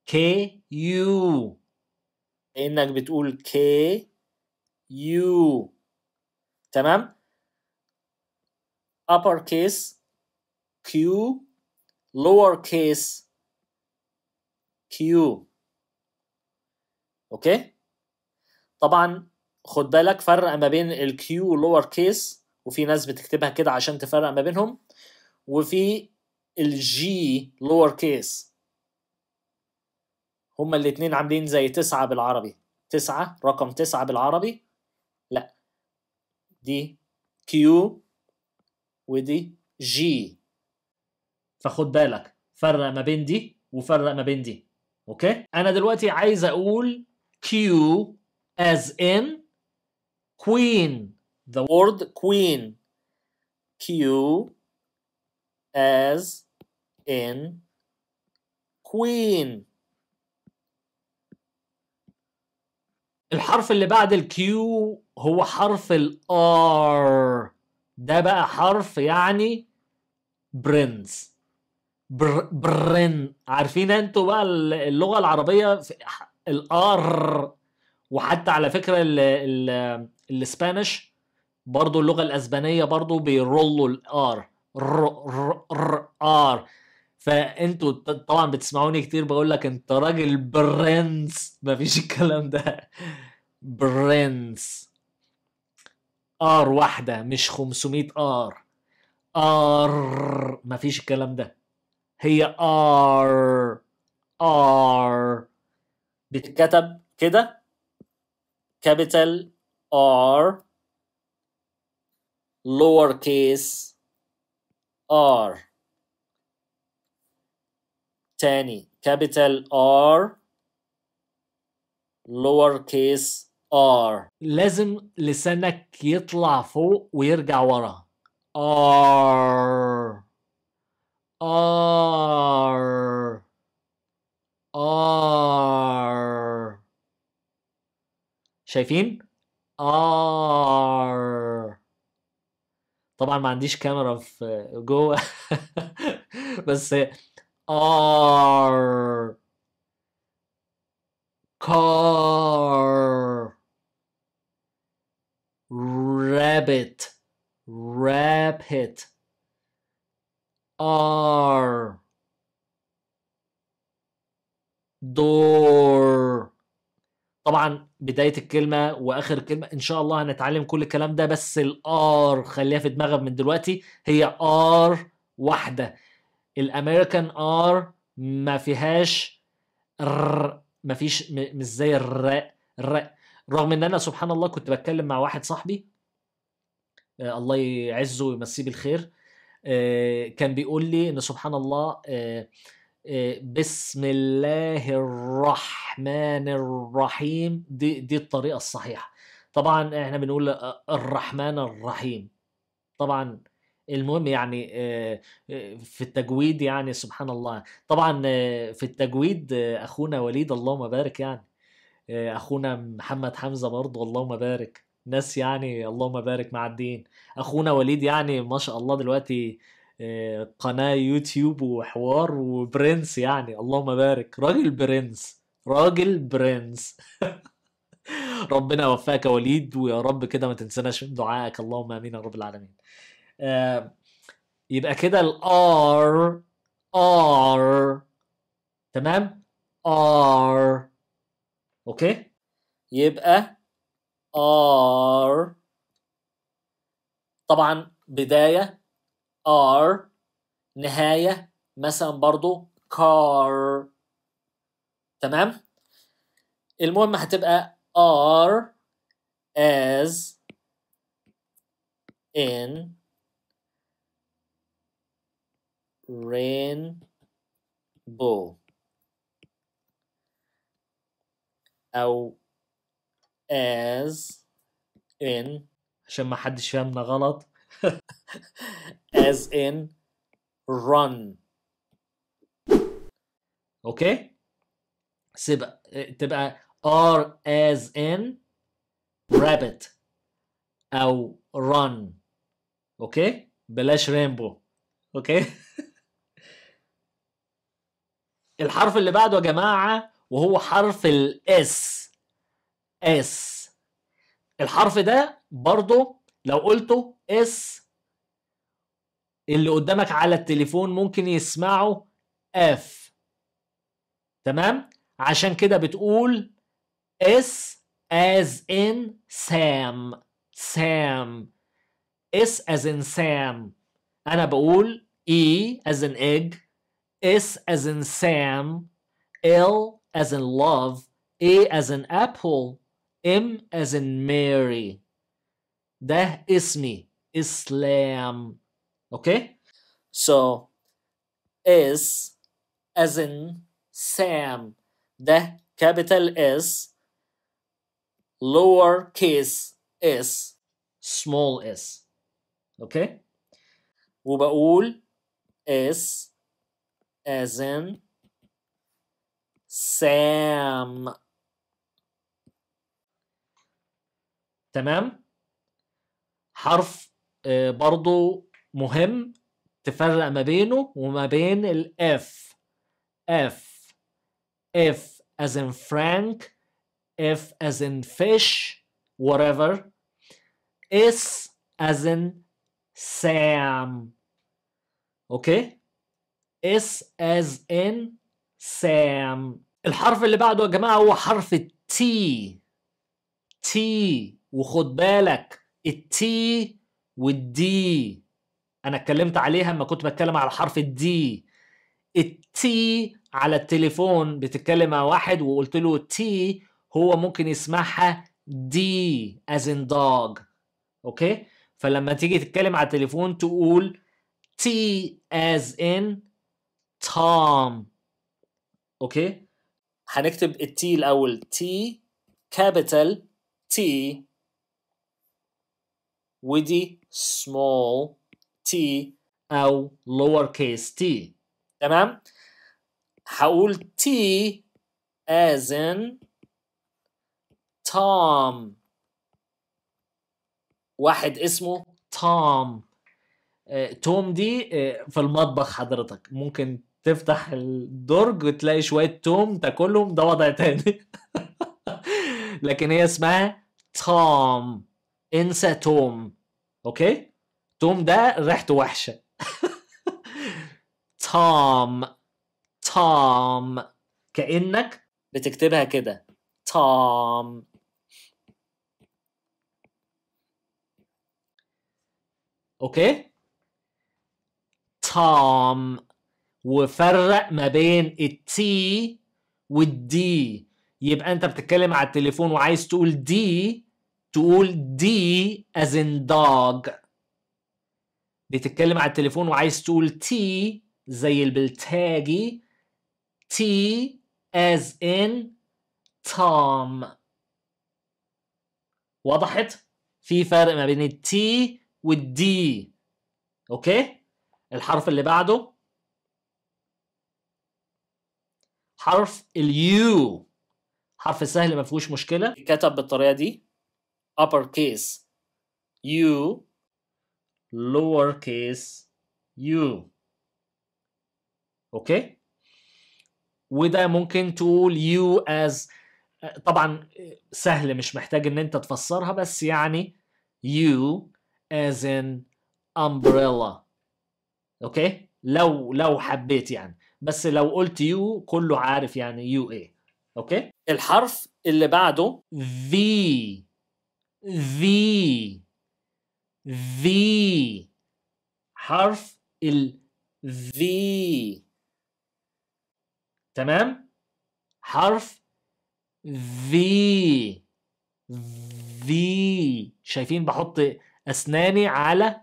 كي يو انك بتقول كي يو تمام upper case lower case Q اوكي طبعا خد بالك فرق ما بين q lower case وفي ناس بتكتبها كده عشان تفرق ما بينهم وفي g lower case هما الاتنين عاملين زي تسعة بالعربي تسعة رقم تسعة بالعربي لا دي q ودي جي فخد بالك فرق ما بين دي وفرق ما بين دي اوكي انا دلوقتي عايز اقول Q as in queen the word queen Q as in queen الحرف اللي بعد q هو حرف r ده بقى حرف يعني برنس بر برن عارفين انتوا بقى اللغه العربيه الار وحتى على فكره الاسبانيش برضو اللغه الاسبانيه برضو بيرولوا الار ار فانتوا طبعا بتسمعوني كتير بقول لك انت راجل برنس مفيش الكلام ده برنس ار واحده مش 500 ار ار مفيش الكلام ده هي ار ار بتتكتب كده كابيتال ار لور كيس ار تاني كابيتال ار لور كيس ار لازم لسانك يطلع فوق ويرجع ورا ار R R شايفين؟ R طبعا ما عنديش كاميرا في جوه بس R car rabbit rabbit are door طبعا بدايه الكلمه واخر الكلمه ان شاء الله هنتعلم كل الكلام ده بس الار خليها في دماغك من دلوقتي هي ار واحده الامريكان ار ما فيهاش ر ما فيش مش زي الراء الراء رغم ان انا سبحان الله كنت بتكلم مع واحد صاحبي آه، الله يعزه ويمسيه بالخير آه، كان بيقول لي ان سبحان الله آه، آه، بسم الله الرحمن الرحيم دي دي الطريقه الصحيحه طبعا احنا بنقول الرحمن الرحيم طبعا المهم يعني في التجويد يعني سبحان الله طبعا في التجويد اخونا وليد اللهم بارك يعني اخونا محمد حمزه برضه اللهم بارك ناس يعني اللهم بارك مع الدين اخونا وليد يعني ما شاء الله دلوقتي آه، قناه يوتيوب وحوار وبرنس يعني اللهم بارك راجل برنس راجل برنس ربنا يوفقك يا وليد ويا رب كده ما تنسناش من دعائك اللهم امين يا رب العالمين آه، يبقى كده الار ار تمام ار اوكي يبقى ار طبعا بداية ار نهاية مثلا برضو car تمام المهم هتبقى are as in rainbow أو as in عشان ما حدش فهمنا غلط as in run اوكي سيبقى تبقى r as in rabbit او run اوكي بلاش رينبو اوكي الحرف اللي بعده يا جماعه وهو حرف الاس اس الحرف ده برضو لو قلته اس اللي قدامك على التليفون ممكن يسمعه اف تمام عشان كده بتقول اس as in سام سام اس as in سام انا بقول E as in egg, S as in Sam, L as in love, A as in apple, M as in Mary. ده me. Islam. Okay? So is as in Sam. The capital S lower case s small s. Okay? وبقول S as in Sam. تمام حرف آه، برضو مهم تفرق ما بينه وما بين الاف اف اف as in Frank اف as in fish whatever اس as in Sam اوكي اس as in Sam الحرف اللي بعده يا جماعه هو حرف التي T وخد بالك التي والدي انا اتكلمت عليها لما كنت بتكلم على حرف الدي التي على التليفون بتتكلم مع واحد وقلت له تي هو ممكن يسمعها دي از ان dog اوكي فلما تيجي تتكلم على التليفون تقول تي از ان توم اوكي هنكتب التي الاول تي كابيتال تي ودي small t أو lower case t تمام؟ هقول t as in Tom واحد اسمه Tom توم آه، دي آه، في المطبخ حضرتك ممكن تفتح الدرج وتلاقي شوية توم تاكلهم ده وضع تاني لكن هي اسمها توم انسى توم اوكي توم ده ريحته وحشه توم توم كانك بتكتبها كده توم اوكي توم وفرق ما بين التي والدي يبقى انت بتتكلم على التليفون وعايز تقول دي تقول دي as in dog بتتكلم على التليفون وعايز تقول تي زي البلتاجي تي as in Tom وضحت؟ في فرق ما بين التي والدي اوكي؟ الحرف اللي بعده حرف اليو حرف سهل ما فيهوش مشكله كتب بالطريقه دي uppercase U lowercase u اوكي وده ممكن تقول you as طبعا سهل مش محتاج ان انت تفسرها بس يعني U as an umbrella اوكي لو لو حبيت يعني بس لو قلت you كله عارف يعني يو ايه اوكي الحرف اللي بعده في ذي ذي حرف الذي تمام حرف ذي ذي شايفين بحط اسناني على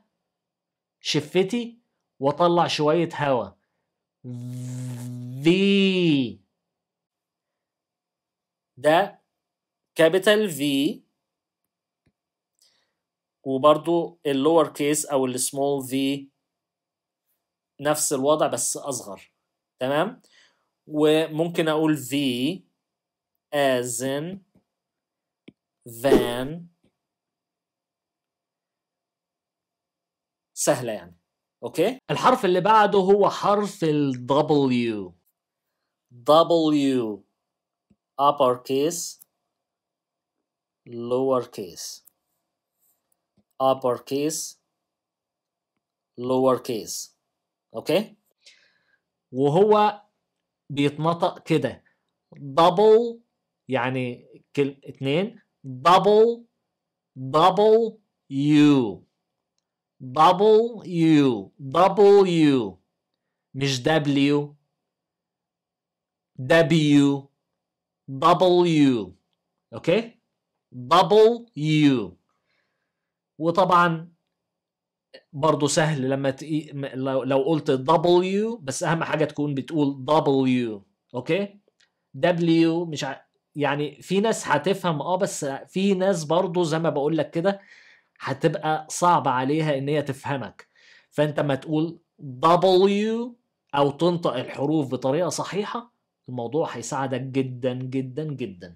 شفتي واطلع شويه هواء ذي ده كابيتال في وبرضو اللور كيس او السمول في نفس الوضع بس اصغر تمام وممكن اقول في as in than سهله يعني اوكي الحرف اللي بعده هو حرف ال W W upper case lower case uppercase, lowercase اوكي وهو بيتنطق كده double يعني كل اتنين double double u double u double u مش w w u, okay. double u وطبعا برضه سهل لما تقي... لو قلت W بس اهم حاجه تكون بتقول W اوكي W مش ع... يعني في ناس هتفهم اه بس في ناس برضه زي ما بقول لك كده هتبقى صعب عليها ان هي تفهمك فانت ما تقول W او تنطق الحروف بطريقه صحيحه الموضوع هيساعدك جدا جدا جدا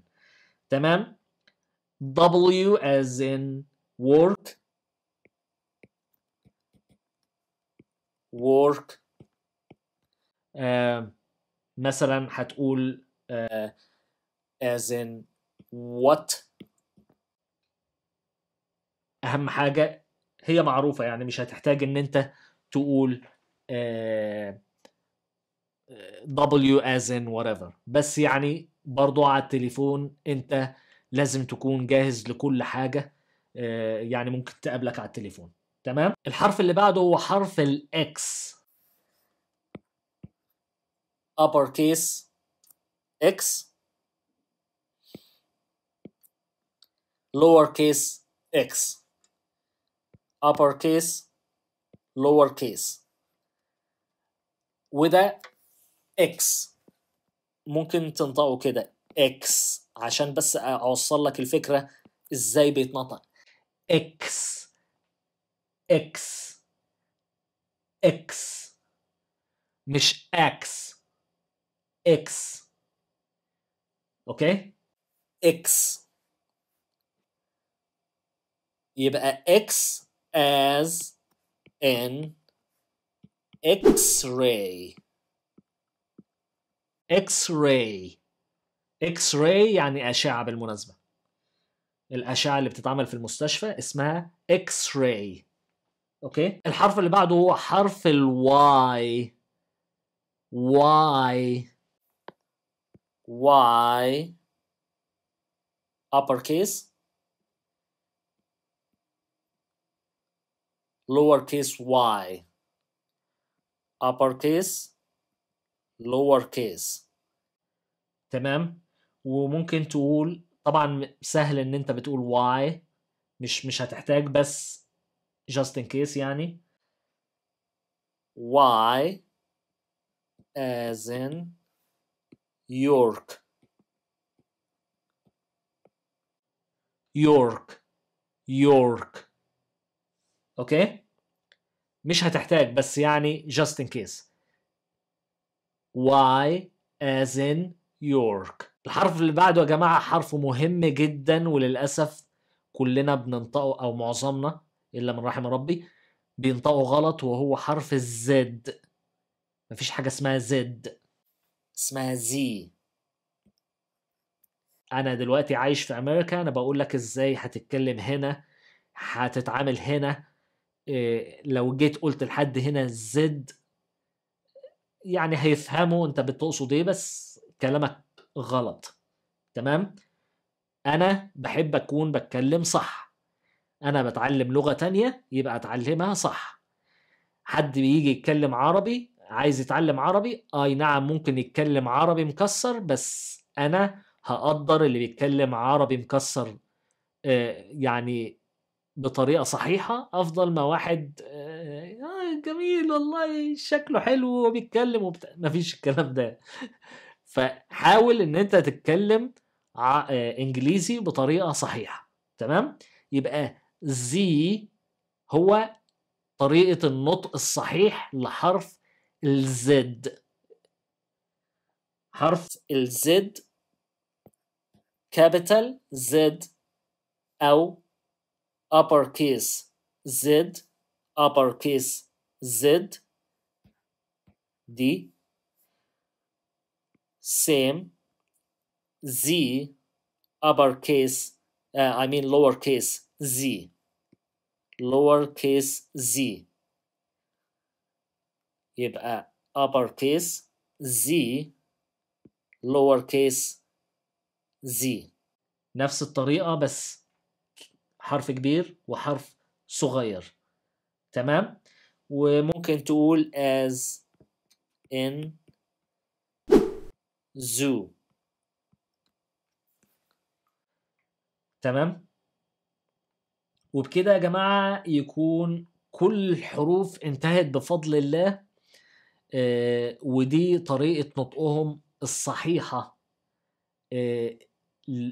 تمام W as in work work uh, مثلا هتقول uh, as in what اهم حاجه هي معروفه يعني مش هتحتاج ان انت تقول uh, uh W as in whatever بس يعني برضو على التليفون انت لازم تكون جاهز لكل حاجه آه، يعني ممكن تقابلك على التليفون تمام الحرف اللي بعده هو حرف الاكس uppercase x lowercase x uppercase lowercase وده x ممكن تنطقه كده x عشان بس اوصل لك الفكره ازاي بيتنطق x x x مش x x اوكي x يبقى x as an x-ray x-ray x-ray يعني أشعة بالمناسبة الاشعه اللي بتتعمل في المستشفى اسمها اكس راي اوكي الحرف اللي بعده هو حرف الواي واي واي upper case lower case y upper case lower case تمام وممكن تقول طبعا سهل ان انت بتقول واي مش مش هتحتاج بس جاست ان كيس يعني why as in York York York اوكي مش هتحتاج بس يعني just in case why as in York الحرف اللي بعده يا جماعة حرف مهم جدا وللأسف كلنا بننطقه أو معظمنا إلا من رحم ربي بينطقه غلط وهو حرف الزد مفيش حاجة اسمها زد اسمها زي أنا دلوقتي عايش في أمريكا أنا بقول لك إزاي هتتكلم هنا هتتعامل هنا إيه لو جيت قلت لحد هنا زد يعني هيفهموا أنت بتقصد إيه بس كلامك غلط تمام انا بحب اكون بتكلم صح انا بتعلم لغة تانية يبقى اتعلمها صح حد بيجي يتكلم عربي عايز يتعلم عربي اي آه نعم ممكن يتكلم عربي مكسر بس انا هقدر اللي بيتكلم عربي مكسر آه يعني بطريقه صحيحه افضل ما واحد آه، جميل والله شكله حلو وبيتكلم وبت... مفيش الكلام ده فحاول ان انت تتكلم آه، انجليزي بطريقه صحيحه تمام يبقى زي هو طريقه النطق الصحيح لحرف الزد حرف الزد كابيتال زد او upper case زد upper case زد دي same z uppercase uh, I mean lowercase z lowercase z يبقى uppercase z lowercase z نفس الطريقة بس حرف كبير وحرف صغير تمام وممكن تقول as in زو تمام وبكده يا جماعة يكون كل الحروف انتهت بفضل الله آه ودي طريقة نطقهم الصحيحة آه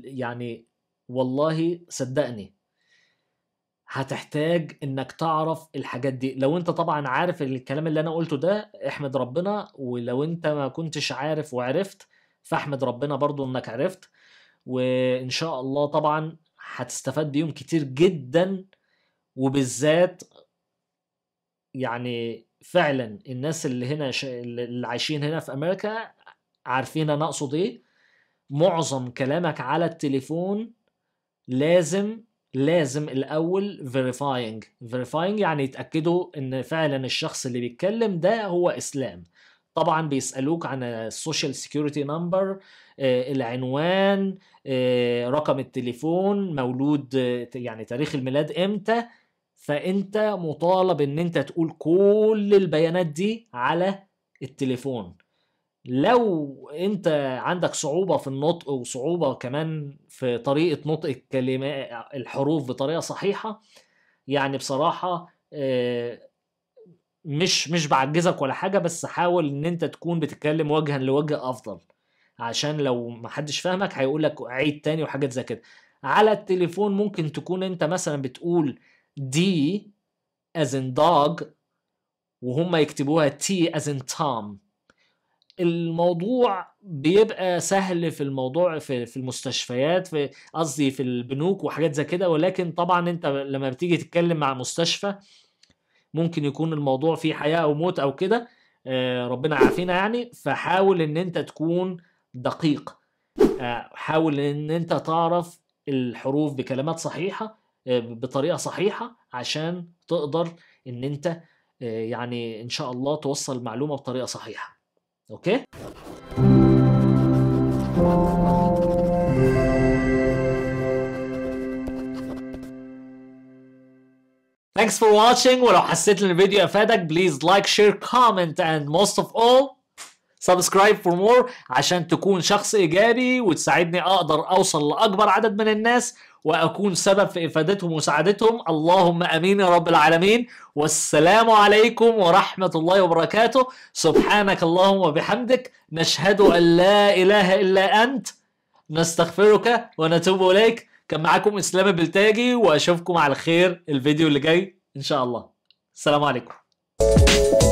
يعني والله صدقني هتحتاج انك تعرف الحاجات دي لو انت طبعا عارف الكلام اللي انا قلته ده احمد ربنا ولو انت ما كنتش عارف وعرفت فاحمد ربنا برضو انك عرفت وان شاء الله طبعا هتستفاد بيهم كتير جدا وبالذات يعني فعلا الناس اللي هنا ش... اللي عايشين هنا في امريكا عارفين انا اقصد ايه معظم كلامك على التليفون لازم لازم الاول فيريفاينج فيريفاينج يعني يتاكدوا ان فعلا الشخص اللي بيتكلم ده هو اسلام طبعا بيسالوك عن السوشيال سيكيورتي نمبر العنوان آه، رقم التليفون مولود آه، يعني تاريخ الميلاد امتى فانت مطالب ان انت تقول كل البيانات دي على التليفون لو انت عندك صعوبه في النطق وصعوبه كمان في طريقه نطق الكلمات الحروف بطريقه صحيحه يعني بصراحه آه، مش مش بعجزك ولا حاجه بس حاول ان انت تكون بتتكلم وجها لوجه افضل عشان لو ما حدش فاهمك هيقول لك عيد تاني وحاجات زي كده على التليفون ممكن تكون انت مثلا بتقول دي as in dog وهم يكتبوها تي as in tom الموضوع بيبقى سهل في الموضوع في في المستشفيات في قصدي في البنوك وحاجات زي كده ولكن طبعا انت لما بتيجي تتكلم مع مستشفى ممكن يكون الموضوع فيه حياه او موت او كده آه، ربنا عافينا يعني فحاول ان انت تكون دقيق آه، حاول ان انت تعرف الحروف بكلمات صحيحه آه، بطريقه صحيحه عشان تقدر ان انت يعني ان شاء الله توصل المعلومه بطريقه صحيحه اوكي Thanks for watching ولو حسيت ان الفيديو افادك بليز لايك شير كومنت and most of all سبسكرايب فور مور عشان تكون شخص ايجابي وتساعدني اقدر اوصل لاكبر عدد من الناس واكون سبب في افادتهم وسعادتهم اللهم امين يا رب العالمين والسلام عليكم ورحمه الله وبركاته سبحانك اللهم وبحمدك نشهد ان لا اله الا انت نستغفرك ونتوب اليك كان معاكم اسلام البلتاجي واشوفكم على خير الفيديو اللي جاي ان شاء الله السلام عليكم